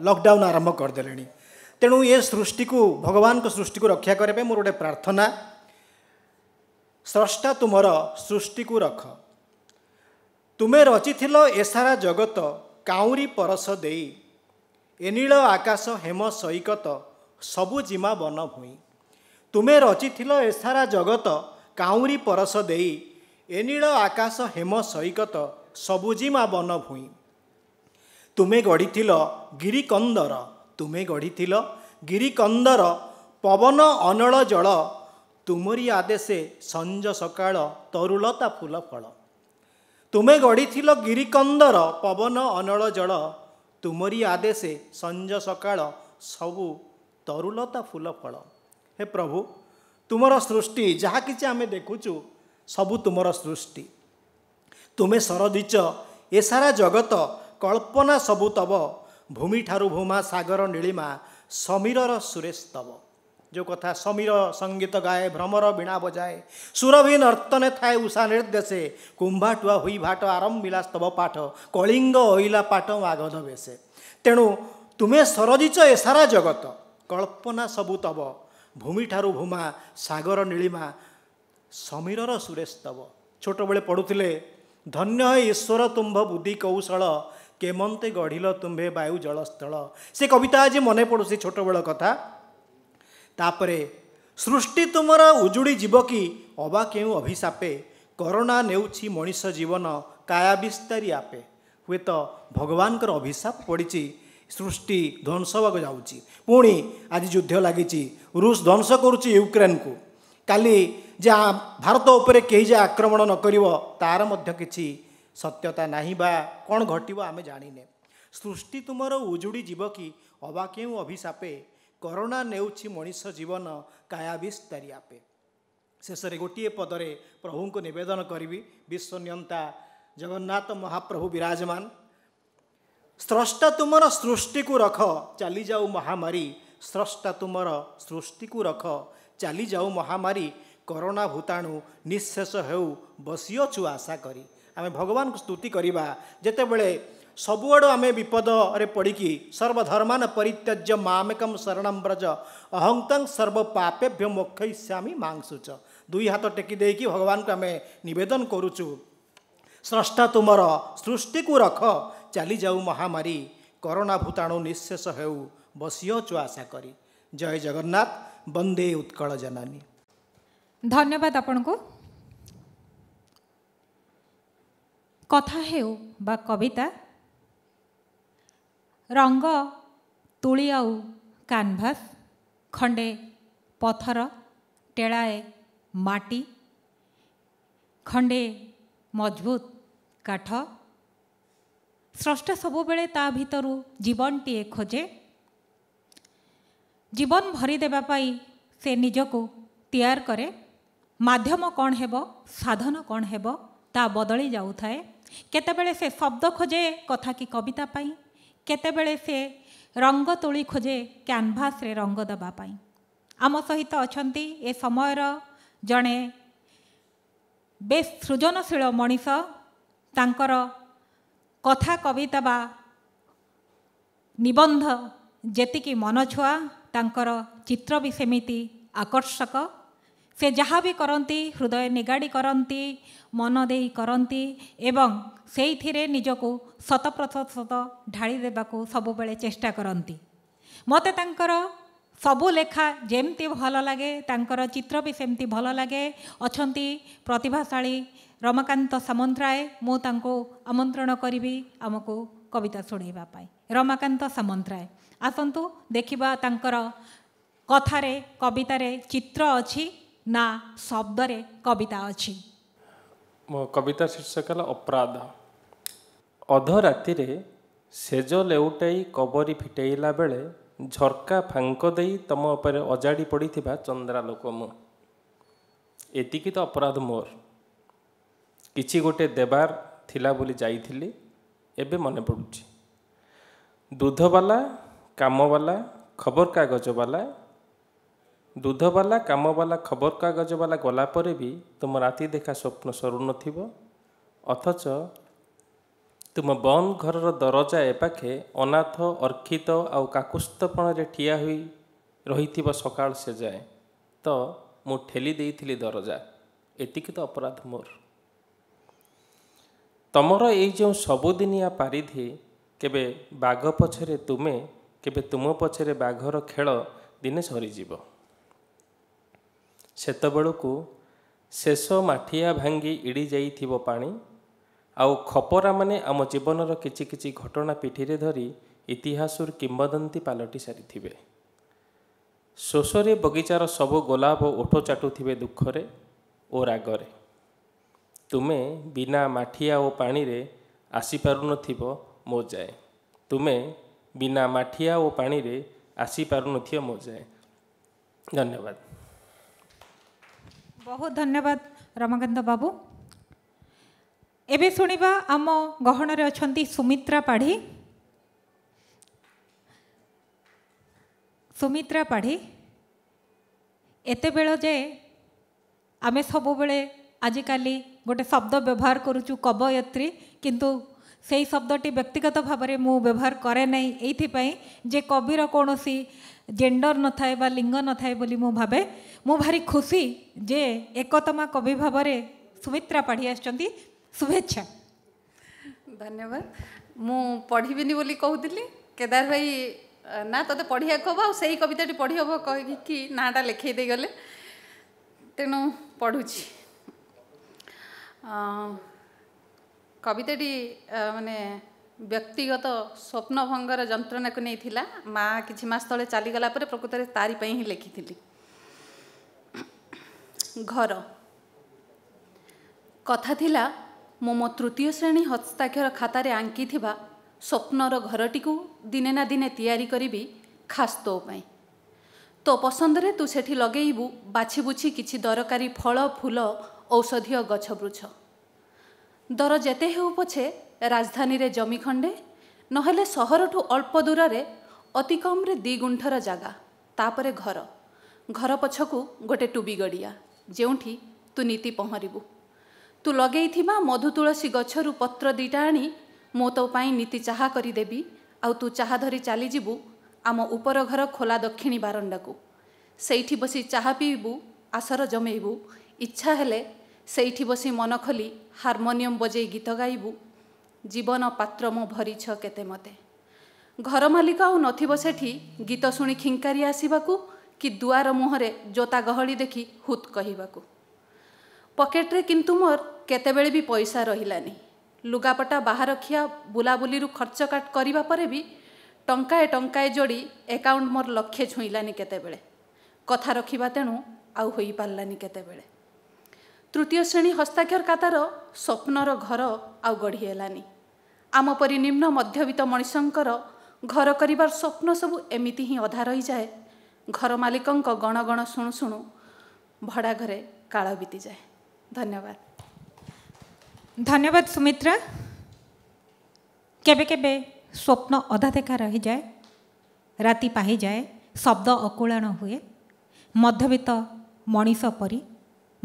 ଲକ୍ଡାଉନ୍ ଆରମ୍ଭ କରିଦେଲେଣି ତେଣୁ ଏ ସୃଷ୍ଟିକୁ ଭଗବାନଙ୍କ ସୃଷ୍ଟିକୁ ରକ୍ଷା କରିବା ପାଇଁ ମୋର ଗୋଟେ ପ୍ରାର୍ଥନା ସ୍ରଷ୍ଟା ତୁମର ସୃଷ୍ଟିକୁ ରଖ ତୁମେ ରଚିଥିଲ ଏସାରା ଜଗତ କାଉଁରି ପରଶ ଦେଇ ଏନୀଳ ଆକାଶ ହେମ ସୈକତ ସବୁ ଜିମା ବନ ଭୁଇଁ ତୁମେ ରଚିଥିଲ ଏସାରା ଜଗତ କାଉଁରି ପରସ ଦେଇ ଏନୀଳ ଆକାଶ ହେମ ସୈକତ ସବୁ ଜିମା ବନ ଭୂଇଁ ତୁମେ ଗଢ଼ିଥିଲ ଗିରିକନ୍ଦର ତୁମେ ଗଢ଼ିଥିଲ ଗିରିକନ୍ଦର ପବନ ଅନଳ ଜଳ ତୁମରି ଆଦେଶେ ସଞ୍ଜ ସକାଳ ତରୁଲତା ଫୁଲ ଫଳ ତୁମେ ଗଢ଼ିଥିଲ ଗିରିକନ୍ଦର ପବନ ଅନଳ ଜଳ ତୁମରି ଆଦେଶ ସଞ୍ଜ ସକାଳ ସବୁ ତରୁଲତା ଫୁଲ ଫଳ ହେ ପ୍ରଭୁ ତୁମର ସୃଷ୍ଟି ଯାହା କିଛି ଆମେ ଦେଖୁଛୁ ସବୁ ତୁମର ସୃଷ୍ଟି ତୁମେ ସରଦିଚ ଏ ସାରା ଜଗତ କଳ୍ପନା ସବୁ ତବ ଭୂମିଠାରୁ ଭୂମା ସାଗର ନୀଳିମା ସମୀରର ସୁରେଶ ତବ ଯେଉଁ କଥା ସମୀର ସଙ୍ଗୀତ ଗାଏ ଭ୍ରମର ବୀଣା ବଜାଏ ସୁରଭି ନର୍ତ୍ତନେ ଥାଏ ଉଷା ନିର୍ଦ୍ଦେଶେ କୁମ୍ଭାଟୁଆ ହୋଇ ଭାଟ ଆରମ୍ଭିଲା ସ୍ତବ ପାଠ କଳିଙ୍ଗ ଅଇଲା ପାଠ ମାଗଧ ବେଶେ ତେଣୁ ତୁମେ ସରଜିଚ ଏ ସାରା ଜଗତ କଳ୍ପନା ସବୁ ତବ ଭୂମିଠାରୁ ଭୂମା ସାଗର ନୀଳିମା ସମୀରର ସୁରେଶ ତବ ଛୋଟବେଳେ ପଢ଼ୁଥିଲେ ଧନ୍ୟ ହେ ଈଶ୍ୱର ତୁମ୍ଭ ବୁଦ୍ଧି କୌଶଳ କେମନ୍ତେ ଗଢ଼ିଲ ତୁମ୍ଭେ ବାୟୁ ଜଳସ୍ଥଳ ସେ କବିତା ଆଜି ମନେ ପଡ଼ୁଛି ଛୋଟବେଳ କଥା ତାପରେ ସୃଷ୍ଟି ତୁମର ଉଜୁଡ଼ି ଯିବ କି ଅବା କେଉଁ ଅଭିଶାପେ କରୋନା ନେଉଛି ମଣିଷ ଜୀବନ କାୟା ବିସ୍ତାରି ଆପେ ହୁଏତ ଭଗବାନଙ୍କର ଅଭିଶାପ ପଡ଼ିଛି ସୃଷ୍ଟି ଧ୍ୱଂସ ହେବାକୁ ଯାଉଛି ପୁଣି ଆଜି ଯୁଦ୍ଧ ଲାଗିଛି ରୁଷ ଧ୍ୱଂସ କରୁଛି ୟୁକ୍ରେନ୍କୁ କାଲି ଯେ ଭାରତ ଉପରେ କେହି ଯେ ଆକ୍ରମଣ ନ କରିବ ତା'ର ମଧ୍ୟ କିଛି ସତ୍ୟତା ନାହିଁ ବା କ'ଣ ଘଟିବ ଆମେ ଜାଣିନେ ସୃଷ୍ଟି ତୁମର ଉଜୁଡ଼ି ଯିବ କି ଅବା କେଉଁ ଅଭିଶାପେ କରୋନା ନେଉଛି ମଣିଷ ଜୀବନ କାୟା ବିସ୍ତାରି ଆପେ ଶେଷରେ ଗୋଟିଏ ପଦରେ ପ୍ରଭୁଙ୍କୁ ନିବେଦନ କରିବି ବିଶ୍ୱ ନିୟନ୍ତା ଜଗନ୍ନାଥ ମହାପ୍ରଭୁ ବିରାଜମାନ ସ୍ରଷ୍ଟା ତୁମର ସୃଷ୍ଟିକୁ ରଖ ଚାଲିଯାଉ ମହାମାରୀ ସ୍ରଷ୍ଟା ତୁମର ସୃଷ୍ଟିକୁ ରଖ ଚାଲିଯାଉ ମହାମାରୀ କରୋନା ଭୂତାଣୁ ନିଶେଷ ହେଉ ବସିଅଛୁ ଆଶା କରି ଆମେ ଭଗବାନଙ୍କୁ ସ୍ତୁତି କରିବା ଯେତେବେଳେ ସବୁଆଡ଼ୁ ଆମେ ବିପଦରେ ପଡ଼ିକି ସର୍ବଧର୍ମାନ ପରିତ୍ୟଜ୍ୟ ମାମେକମ୍ ଶରଣମ୍ ବ୍ରଜ ଅହଂତଂ ସର୍ବ ପାପେଭ୍ୟ ମୋକ୍ଷ ଇସ୍ୟାମି ମାଂସୁଚ ଦୁଇ ହାତ ଟେକି ଦେଇକି ଭଗବାନଙ୍କୁ ଆମେ ନିବେଦନ କରୁଛୁ ସ୍ରଷ୍ଟା ତୁମର ସୃଷ୍ଟିକୁ ରଖ ଚାଲିଯାଉ ମହାମାରୀ କରୋନା ଭୂତାଣୁ ନିଃଶେଷ ହେଉ ବସିଅଛୁ ଆଶା କରି ଜୟ ଜଗନ୍ନାଥ ବନ୍ଦେ ଉତ୍କଳ ଜନନୀ ଧନ୍ୟବାଦ ଆପଣଙ୍କୁ କଥା ହେଉ ବା କବିତା ରଙ୍ଗ ତୁଳି ଆଉ କାନଭାସ୍ ଖଣ୍ଡେ ପଥର ଟେଳାଏ ମାଟି ଖଣ୍ଡେ ମଜବୁତ କାଠ ସ୍ରଷ୍ଟା ସବୁବେଳେ ତା ଭିତରୁ ଜୀବନଟିଏ ଖୋଜେ ଜୀବନ ଭରିଦେବା ପାଇଁ ସେ ନିଜକୁ ତିଆର କରେ ମାଧ୍ୟମ କ'ଣ ହେବ ସାଧନ କ'ଣ ହେବ ତା ବଦଳି ଯାଉଥାଏ କେତେବେଳେ ସେ ଶବ୍ଦ ଖୋଜେ କଥା କି କବିତା ପାଇଁ କେତେବେଳେ ସେ ରଙ୍ଗ ତୋଳି ଖୋଜେ କ୍ୟାନଭାସ୍ରେ ରଙ୍ଗ ଦେବା ପାଇଁ ଆମ ସହିତ ଅଛନ୍ତି ଏ ସମୟର ଜଣେ ବେଶ୍ ସୃଜନଶୀଳ ମଣିଷ ତାଙ୍କର କଥା କବିତା ବା ନିବନ୍ଧ ଯେତିକି ମନଛୁଆ ତାଙ୍କର ଚିତ୍ର ବି ସେମିତି ଆକର୍ଷକ ସେ ଯାହା ବି କରନ୍ତି ହୃଦୟ ନିଗାଡ଼ି କରନ୍ତି ମନ ଦେଇ କରନ୍ତି ଏବଂ ସେଇଥିରେ ନିଜକୁ ଶତ ପ୍ରତିଶତ ଢାଳି ଦେବାକୁ ସବୁବେଳେ ଚେଷ୍ଟା କରନ୍ତି ମୋତେ ତାଙ୍କର ସବୁ ଲେଖା ଯେମିତି ଭଲ ଲାଗେ ତାଙ୍କର ଚିତ୍ର ବି ସେମିତି ଭଲ ଲାଗେ ଅଛନ୍ତି ପ୍ରତିଭାଶାଳୀ ରମାକାନ୍ତ ସାମନ୍ତରାୟ ମୁଁ ତାଙ୍କୁ ଆମନ୍ତ୍ରଣ କରିବି ଆମକୁ କବିତା ଶୁଣାଇବା ପାଇଁ ରମାକାନ୍ତ ସାମନ୍ତରାୟ ଆସନ୍ତୁ ଦେଖିବା ତାଙ୍କର କଥାରେ କବିତାରେ ଚିତ୍ର ଅଛି ନା ଶବ୍ଦରେ କବିତା ଅଛି ମୋ କବିତା ଶୀର୍ଷକ ହେଲା ଅପରାଧ ଅଧରାତିରେ ସେଜ ଲେଉଟାଇ କବରୀ ଫିଟେଇଲା ବେଳେ ଝର୍କା ଫାଙ୍କ ଦେଇ ତମ ଉପରେ ଅଜାଡ଼ି ପଡ଼ିଥିବା ଚନ୍ଦ୍ରା ଲୋକ ମୁଁ ଏତିକି ତ ଅପରାଧ ମୋର କିଛି ଗୋଟେ ଦେବାର ଥିଲା ବୋଲି ଯାଇଥିଲି ଏବେ ମନେ ପଡ଼ୁଛି ଦୁଧବାଲା କାମବାଲା ଖବରକାଗଜବାଲା দুধবালা কামবালা খবরকাগজবালা গলা পরে ବି ତୁମ ରାତି ଦେଖା ସ୍ୱପ୍ନ ସରୁନଥିବ ଅଥଚ ତୁମ ବନ୍ଦ ଘରର ଦରଜା ଏପାଖେ ଅନାଥ ଅର୍କ୍ଷିତ ଆଉ କାକୁସ୍ତପଣରେ ଠିଆ ହୋଇ ରହିଥିବ ସକାଳ ସେ ଯାଏ ତ ମୁଁ ଠେଲି ଦେଇଥିଲି ଦରଜା ଏତିକି ତ ଅପରାଧ ମୋର ତମର ଏଇ ଯେଉଁ ସବୁଦିନିଆ ପାରିଧି କେବେ ବାଘ ପଛରେ ତୁମେ କେବେ ତୁମ ପଛରେ ବାଘର ଖେଳ ଦିନେ ସରିଯିବ ସେତେବେଳକୁ ଶେଷ ମାଠିଆ ଭାଙ୍ଗି ଇଡ଼ି ଯାଇଥିବ ପାଣି ଆଉ ଖପରାମାନେ ଆମ ଜୀବନର କିଛି କିଛି ଘଟଣା ପିଠିରେ ଧରି ଇତିହାସରୁ କିମ୍ବଦନ୍ତୀ ପାଲଟି ସାରିଥିବେ ଶୋଷରେ ବଗିଚାର ସବୁ ଗୋଲାପ ଓଠ ଚାଟୁଥିବେ ଦୁଃଖରେ ଓ ରାଗରେ ତୁମେ ବିନା ମାଠିଆ ଓ ପାଣିରେ ଆସିପାରୁନଥିବ ମୋ ଯାଏ ତୁମେ ବିନା ମାଠିଆ ଓ ପାଣିରେ ଆସିପାରୁନଥିବ ମୋ ଯାଏ ଧନ୍ୟବାଦ ବହୁତ ଧନ୍ୟବାଦ ରମାକାନ୍ତ ବାବୁ ଏବେ ଶୁଣିବା ଆମ ଗହଣରେ ଅଛନ୍ତି ସୁମିତ୍ରା ପାଢ଼ୀ ସୁମିତ୍ରା ପାଢ଼ୀ ଏତେବେଳ ଯେ ଆମେ ସବୁବେଳେ ଆଜିକାଲି ଗୋଟେ ଶବ୍ଦ ବ୍ୟବହାର କରୁଛୁ କବୟତ୍ରୀ କିନ୍ତୁ সেই শব্দটি ব্যক্তিগত ভাবে মু ব্যবহার করে না এইপাই যে কবির কৌশি জেন্ডর নথায় বা লিঙ্গ নথায় বলে মু ভাবে মু ভারি খুশি যে একতমা কবি ভাবে সুমিত্রা পাড়ি আসছেন শুভেচ্ছা ধন্যবাদ মু পড়িবিনি বলি কହୁଥିଲି কেদার ভাই না তোদের পড়িয়া হব আর সেই কবিতাটি পড়ি হব কী নাটা লেখাই দিয়ে গেলে তেণু পড়ুছি कविता म व्यक्तिगत स्वप्भङ र जा मास तपर प्रकृतले तारिपि लेखि घर कथा तृतीय श्रेणी हस्ताक्षर खातार आँकिएको स्वप्न र घर टी दिन नदिन तिरी कि खास तोपाई तो पसन्दले ति लगैबु बाछबु किछि दरकारी फलफुल औषधि गछ बृ ଦର ଯେତେ ହେଉ ପଛେ ରାଜଧାନୀରେ ଜମି ଖଣ୍ଡେ ନହେଲେ ସହରଠୁ ଅଳ୍ପ ଦୂରରେ ଅତି କମ୍ରେ ଦୁଇ ଗୁଣ୍ଠର ଜାଗା ତାପରେ ଘର ଘର ପଛକୁ ଗୋଟେ ଟୁବି ଗଡ଼ିଆ ଯେଉଁଠି ତୁ ନୀତି ପହଁରିବୁ ତୁ ଲଗେଇଥିବା ମଧୁ ତୁଳସୀ ଗଛରୁ ପତ୍ର ଦୁଇଟା ଆଣି ମୁଁ ତୋ ପାଇଁ ନୀତି ଚାହା କରିଦେବି ଆଉ ତୁ ଚାହା ଧରି ଚାଲିଯିବୁ ଆମ ଉପର ଘର ଖୋଲା ଦକ୍ଷିଣୀ ବାରଣ୍ଡାକୁ ସେଇଠି ବସି ଚାହା ପିଇବୁ ଆସର ଜମେଇବୁ ଇଚ୍ଛା ହେଲେ ସେଇଠି ବସି ମନ ଖୋଲି ହାରମୋନିୟମ ବଜେଇ ଗୀତ ଗାଇବୁ ଜୀବନ ପାତ୍ର ମୁଁ ଭରିଛ କେତେ ମୋତେ ଘର ମାଲିକ ଆଉ ନଥିବ ସେଠି ଗୀତ ଶୁଣି ଖିଙ୍କାରି ଆସିବାକୁ କି ଦୁଆର ମୁହଁରେ ଜୋତା ଗହଳି ଦେଖି ହୁତ୍ କହିବାକୁ ପକେଟରେ କିନ୍ତୁ ମୋର କେତେବେଳେ ବି ପଇସା ରହିଲାନି ଲୁଗାପଟା ବାହାର ଖିଆ ବୁଲାବୁଲିରୁ ଖର୍ଚ୍ଚ କାଟ କରିବା ପରେ ବି ଟଙ୍କାଏ ଟଙ୍କାଏ ଯୋଡ଼ି ଏକାଉଣ୍ଟ ମୋର ଲକ୍ଷେ ଛୁଇଁଲାନି କେତେବେଳେ କଥା ରଖିବା ତେଣୁ ଆଉ ହୋଇପାରିଲାନି କେତେବେଳେ ତୃତୀୟ ଶ୍ରେଣୀ ହସ୍ତାକ୍ଷର ହସ୍ତାକ୍ଷରକାତାର ସ୍ୱପ୍ନର ଘର ଆଉ ଗଢ଼ି ହେଲାନି ଆମ ପରି ନିମ୍ନ ମଧ୍ୟବିତ୍ତ ମଣିଷଙ୍କର ଘର କରିବାର ସ୍ୱପ୍ନ ସବୁ ଏମିତି ହିଁ ଅଧା ରହିଯାଏ ଘର ମାଲିକଙ୍କ ଗଣଗଣ ଶୁଣୁ ଶୁଣୁ ଭଡ଼ା ଘରେ କାଳ ବିତିଯାଏ ଧନ୍ୟବାଦ ଧନ୍ୟବାଦ ସୁମିତ୍ରା କେବେ କେବେ ସ୍ୱପ୍ନ ଅଧା ଦେଖା ରହିଯାଏ ରାତି ପାହିଯାଏ ଶବ୍ଦ ଅକୁଳାଣ ହୁଏ ମଧ୍ୟବିତ୍ତ ମଣିଷ ପରି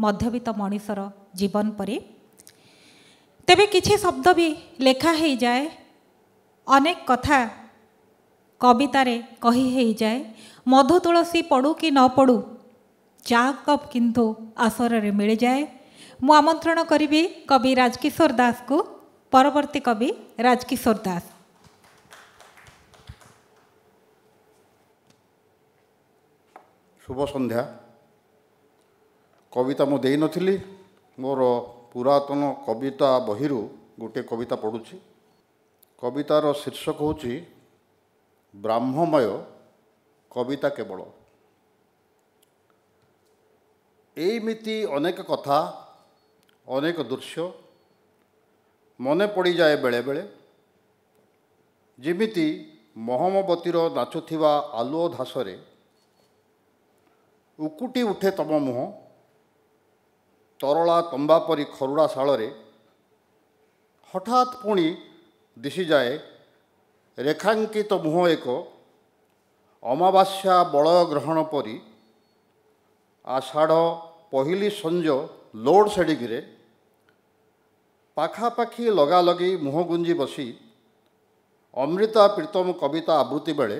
মধ্যবিত্ত মনিষর জীবন পরে তেবে কিছু শব্দ বি লেখা হয়ে যায় অনেক কথা কবিতারে কহি হয়ে যায় মধু তুলসী পড়ু কি ন পড়ু চা কপ কিন্তু আসরের মিলে যায় মু আমন্ত্রণ করিবি কবি রাজকিশোর দাসকে পরবর্তী কবি রাজকিশোর দাস শুভ সন্ধ্যা କବିତା ମୁଁ ଦେଇନଥିଲି ମୋର ପୁରାତନ କବିତା ବହିରୁ ଗୋଟିଏ କବିତା ପଢ଼ୁଛି କବିତାର ଶୀର୍ଷକ ହେଉଛି ବ୍ରାହ୍ମମୟ କବିତା କେବଳ ଏଇମିତି ଅନେକ କଥା ଅନେକ ଦୃଶ୍ୟ ମନେ ପଡ଼ିଯାଏ ବେଳେବେଳେ ଯେମିତି ମହମବତୀର ନାଚୁଥିବା ଆଲୁଅ ଧାସରେ ଉକୁଟି ଉଠେ ତମ ମୁହଁ ତରଳା ତମ୍ବା ପରି ଖରୁଡ଼ା ଶାଳରେ ହଠାତ୍ ପୁଣି ଦିଶିଯାଏ ରେଖାଙ୍କିତ ମୁହଁ ଏକ ଅମାବାସ୍ୟା ଗ୍ରହଣ ପରି ଆଷାଢ଼ ପହିଲି ସଞ୍ଜ ଲୋଡ଼୍ ସେଡ଼ିକିରେ ପାଖାପାଖି ଲଗାଲଗି ମୁହଁ ଗୁଞ୍ଜି ବସି ଅମୃତା ପ୍ରୀତମ କବିତା ଆବୃତ୍ତି ବେଳେ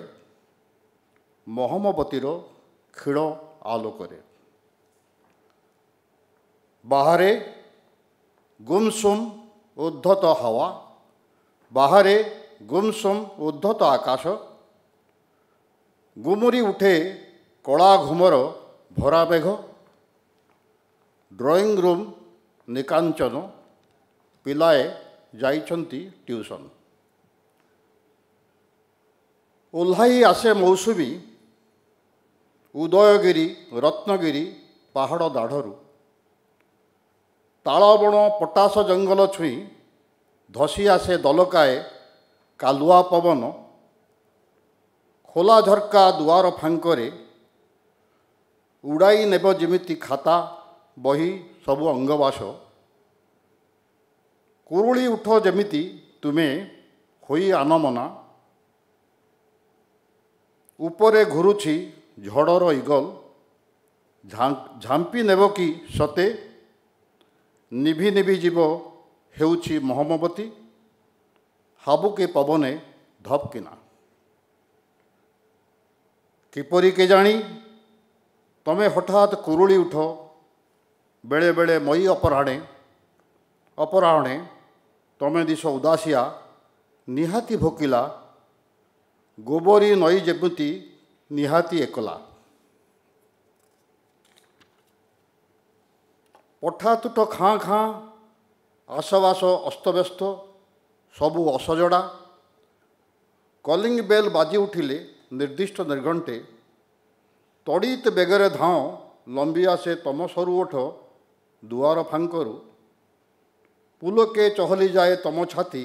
ମହମବତୀର କ୍ଷୀଣ ଆଲୋକରେ বাহারে গুমসুম উদ্ধত হাওয়া বাহারে গুমসুম উদ্ধত আকাশ গুমুরি উঠে কড়া ঘুমর ভরা মেঘ ড্রয়িং রুম নিকাঞ্চন ପିଲାଏ ଯାଇଛନ୍ତି টিউশন ଓହ୍ଲାଇ আসে মৌসুমী উদয়গিরি রত্নগিরি পাহাড় দাঢ়রু ତାଳବଣ ପଟାସ ଜଙ୍ଗଲ ଛୁଇଁ ଧସି ଆସେ ଦଲକାଏ କାଲୁଆ ପବନ ଖୋଲା ଝର୍କା ଦୁଆର ଫାଙ୍କରେ ଉଡ଼ାଇ ନେବ ଯେମିତି ଖାତା ବହି ସବୁ ଅଙ୍ଗବାସ କୁରୁଳି ଉଠ ଯେମିତି ତୁମେ ହୋଇ ଆନମନା ଉପରେ ଘୁରୁଛି ଝଡ଼ର ଇଗଲ ଝାମ୍ପି ନେବ କି ସତେ निभि निभि जीव हो महमवती हाबुके पवने धपकिना किपरी के जानी तुम्हें हठात कुरुली उठ बेले बेले मई अपराणे अपराणे तमें दिश उदासिया निहाती भोकिला गोबरी नई जेमती निहाती एकला ଅଠା ପଠାତୁଟ ଖାଁ ଖାଁ ଆସବାସ ଅସ୍ତବ୍ୟସ୍ତ ସବୁ ଅସଜଡ଼ା କଲିଙ୍ଗ ବେଲ୍ ବାଜି ଉଠିଲେ ନିର୍ଦ୍ଦିଷ୍ଟ ନିର୍ଘଣ୍ଟେ ତଡ଼ିତ ବେଗରେ ଧାଁ ଲମ୍ବି ଆସେ ତମ ସରୁ ଓଠ ଦୁଆର ଫାଙ୍କରୁ ପୁଲକେ ଚହଲି ଯାଏ ତମ ଛାତି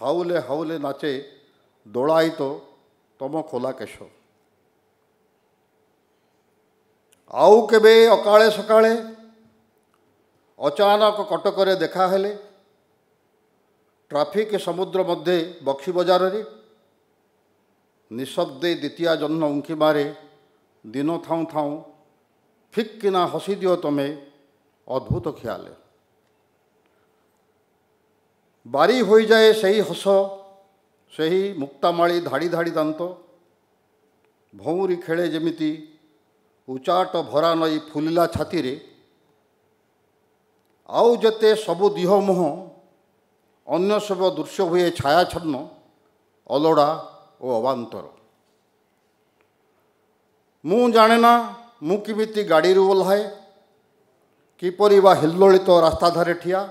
ହାଉଲେ ହାଉଲେ ନାଚେ ଦୋଳାଇତ ତମ ଖୋଲା କେଶ ଆଉ କେବେ ଅକାଳେ ସକାଳେ ଅଚାନକ କଟକରେ ଦେଖା ହେଲେ ଟ୍ରାଫିକ୍ ସମୁଦ୍ର ମଧ୍ୟ ବକ୍ସି ବଜାରରେ ନିଶବ୍ଦେ ଦ୍ୱିତୀୟ ଜହ୍ନ ଉଙ୍କିବାରେ ଦିନ ଥାଉଁ ଥାଉଁ ଫିକ୍ କିନା ହସିଦିଅ ତମେ ଅଦ୍ଭୁତ ଖିଆଲ ବାରି ହୋଇଯାଏ ସେହି ହସ ସେହି ମୁକ୍ତାମାଳି ଧାଡ଼ି ଧାଡ଼ି ଦାନ୍ତ ଭଉଁରୀ ଖେଳେ ଯେମିତି ଉଚାଟ ଭରା ନଈ ଫୁଲିଲା ଛାତିରେ ଆଉ ଯେତେ ସବୁ ଦିହ ମୁହଁ ଅନ୍ୟ ସବୁ ଦୃଶ୍ୟ ହୁଏ ଛାୟାଛନ୍ନ ଅଲୋଡ଼ା ଓ ଅବାନ୍ତର ମୁଁ ଜାଣେନା ମୁଁ କେମିତି ଗାଡ଼ିରୁ ଓହ୍ଲାଏ କିପରି ବା ହିଲ୍ଲୋଳିତ ରାସ୍ତାଧାରେ ଠିଆ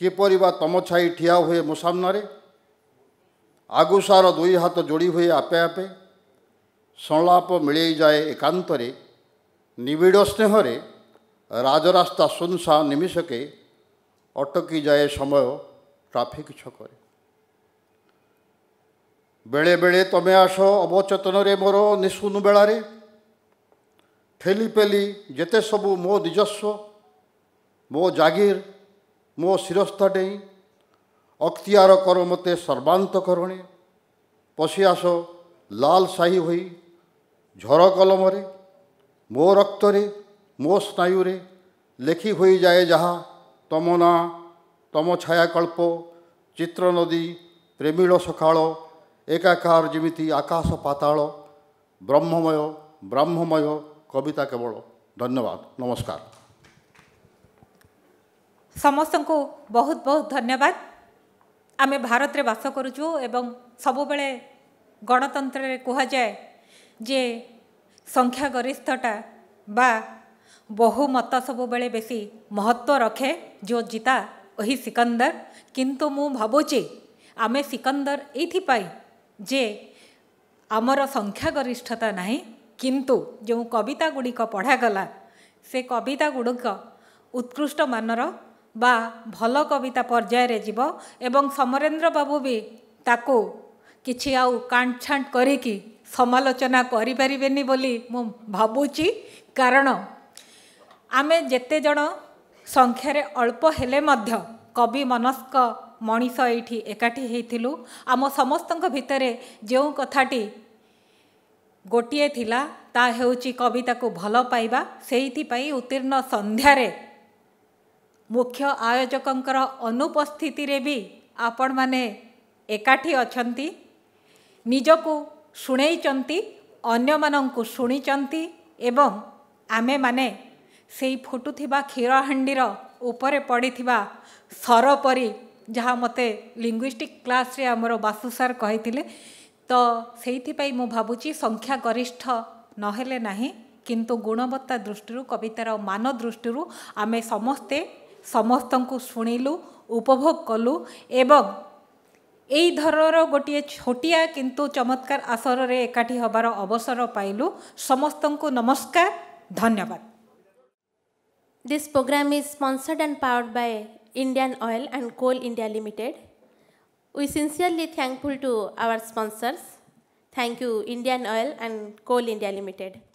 କିପରି ବା ତମ ଛାଇ ଠିଆ ହୁଏ ମୋ ସାମ୍ନାରେ ଆଗୁସାର ଦୁଇ ହାତ ଯୋଡ଼ି ହୁଏ ଆପେ ଆପେ ସଂଳାପ ମିଳେଇଯାଏ ଏକାନ୍ତରେ ନିବିଡ଼ ସ୍ନେହରେ রাজরাস্তা শুনশা নিমিষকে অটকি যায় সময় ট্রাফিক ছকরে বেড়ে বেড়ে তমে আস অবচেতনরে মোর নিশুন বেড়ারে ঠেলি পেলি যেতে সবু মো নিজস্ব ମୋ ଜାଗିର ମୋ ଶିରସ୍ଥା ଡେଇଁ ଅକ୍ତିଆର କର ମୋତେ ସର୍ବାନ୍ତ পশি আস লাল সাহি হই ঝর কলমরে মো রক্তরে ମୋ ସ୍ନାୟୁରେ ଲେଖି ହୋଇଯାଏ ଯାହା ତମ ନାଁ ତମ ଛାୟାକଳ୍ପ ଚିତ୍ର ନଦୀ ପ୍ରେମିଳ ସକାଳ ଏକାକାର ଯେମିତି ଆକାଶ ପାତାଳ ବ୍ରହ୍ମମୟ ବ୍ରାହ୍ମମୟ କବିତା କେବଳ ଧନ୍ୟବାଦ ନମସ୍କାର ସମସ୍ତଙ୍କୁ ବହୁତ ବହୁତ ଧନ୍ୟବାଦ ଆମେ ଭାରତରେ ବାସ କରୁଛୁ ଏବଂ ସବୁବେଳେ ଗଣତନ୍ତ୍ରରେ କୁହାଯାଏ ଯେ ସଂଖ୍ୟାଗରିଷ୍ଠତା ବା ବହୁ ମତ ସବୁବେଳେ ବେଶୀ ମହତ୍ଵ ରଖେ ଯେଉଁ ଜିତା ଏହି ସିକନ୍ଦର କିନ୍ତୁ ମୁଁ ଭାବୁଛି ଆମେ ସିକନ୍ଦର ଏଇଥିପାଇଁ ଯେ ଆମର ସଂଖ୍ୟାଗରିଷ୍ଠତା ନାହିଁ କିନ୍ତୁ ଯେଉଁ କବିତା ଗୁଡ଼ିକ ପଢ଼ାଗଲା ସେ କବିତା ଗୁଡ଼ିକ ଉତ୍କୃଷ୍ଟ ମାନର ବା ଭଲ କବିତା ପର୍ଯ୍ୟାୟରେ ଯିବ ଏବଂ ସମରେନ୍ଦ୍ର ବାବୁ ବି ତାକୁ କିଛି ଆଉ କାଣ୍ଟ ଛାଣ୍ଟ କରିକି ସମାଲୋଚନା କରିପାରିବେନି ବୋଲି ମୁଁ ଭାବୁଛି କାରଣ ଆମେ ଯେତେଜଣ ସଂଖ୍ୟାରେ ଅଳ୍ପ ହେଲେ ମଧ୍ୟ କବି ମନସ୍କ ମଣିଷ ଏଇଠି ଏକାଠି ହୋଇଥିଲୁ ଆମ ସମସ୍ତଙ୍କ ଭିତରେ ଯେଉଁ କଥାଟି ଗୋଟିଏ ଥିଲା ତା ହେଉଛି କବିତାକୁ ଭଲ ପାଇବା ସେଇଥିପାଇଁ ଉତ୍ତୀର୍ଣ୍ଣ ସନ୍ଧ୍ୟାରେ ମୁଖ୍ୟ ଆୟୋଜକଙ୍କର ଅନୁପସ୍ଥିତିରେ ବି ଆପଣମାନେ ଏକାଠି ଅଛନ୍ତି ନିଜକୁ ଶୁଣେଇଛନ୍ତି ଅନ୍ୟମାନଙ୍କୁ ଶୁଣିଛନ୍ତି ଏବଂ ଆମେମାନେ ସେଇ ଫୁଟୁଥିବା କ୍ଷୀର ହାଣ୍ଡିର ଉପରେ ପଡ଼ିଥିବା ସର ପରି ଯାହା ମୋତେ ଲିଙ୍ଗୁଇଷ୍ଟିକ୍ କ୍ଲାସ୍ରେ ଆମର ବାସୁ ସାର୍ କହିଥିଲେ ତ ସେଇଥିପାଇଁ ମୁଁ ଭାବୁଛି ସଂଖ୍ୟା ଗରିଷ୍ଠ ନହେଲେ ନାହିଁ କିନ୍ତୁ ଗୁଣବତ୍ତା ଦୃଷ୍ଟିରୁ କବିତାର ମାନ ଦୃଷ୍ଟିରୁ ଆମେ ସମସ୍ତେ ସମସ୍ତଙ୍କୁ ଶୁଣିଲୁ ଉପଭୋଗ କଲୁ ଏବଂ ଏଇ ଧରଣର ଗୋଟିଏ ଛୋଟିଆ କିନ୍ତୁ ଚମତ୍କାର ଆସରରେ ଏକାଠି ହେବାର ଅବସର ପାଇଲୁ ସମସ୍ତଙ୍କୁ ନମସ୍କାର ଧନ୍ୟବାଦ This program is sponsored and powered by Indian Oil and Coal India Limited. We sincerely thankful to our sponsors. Thank you, Indian Oil and Coal India Limited.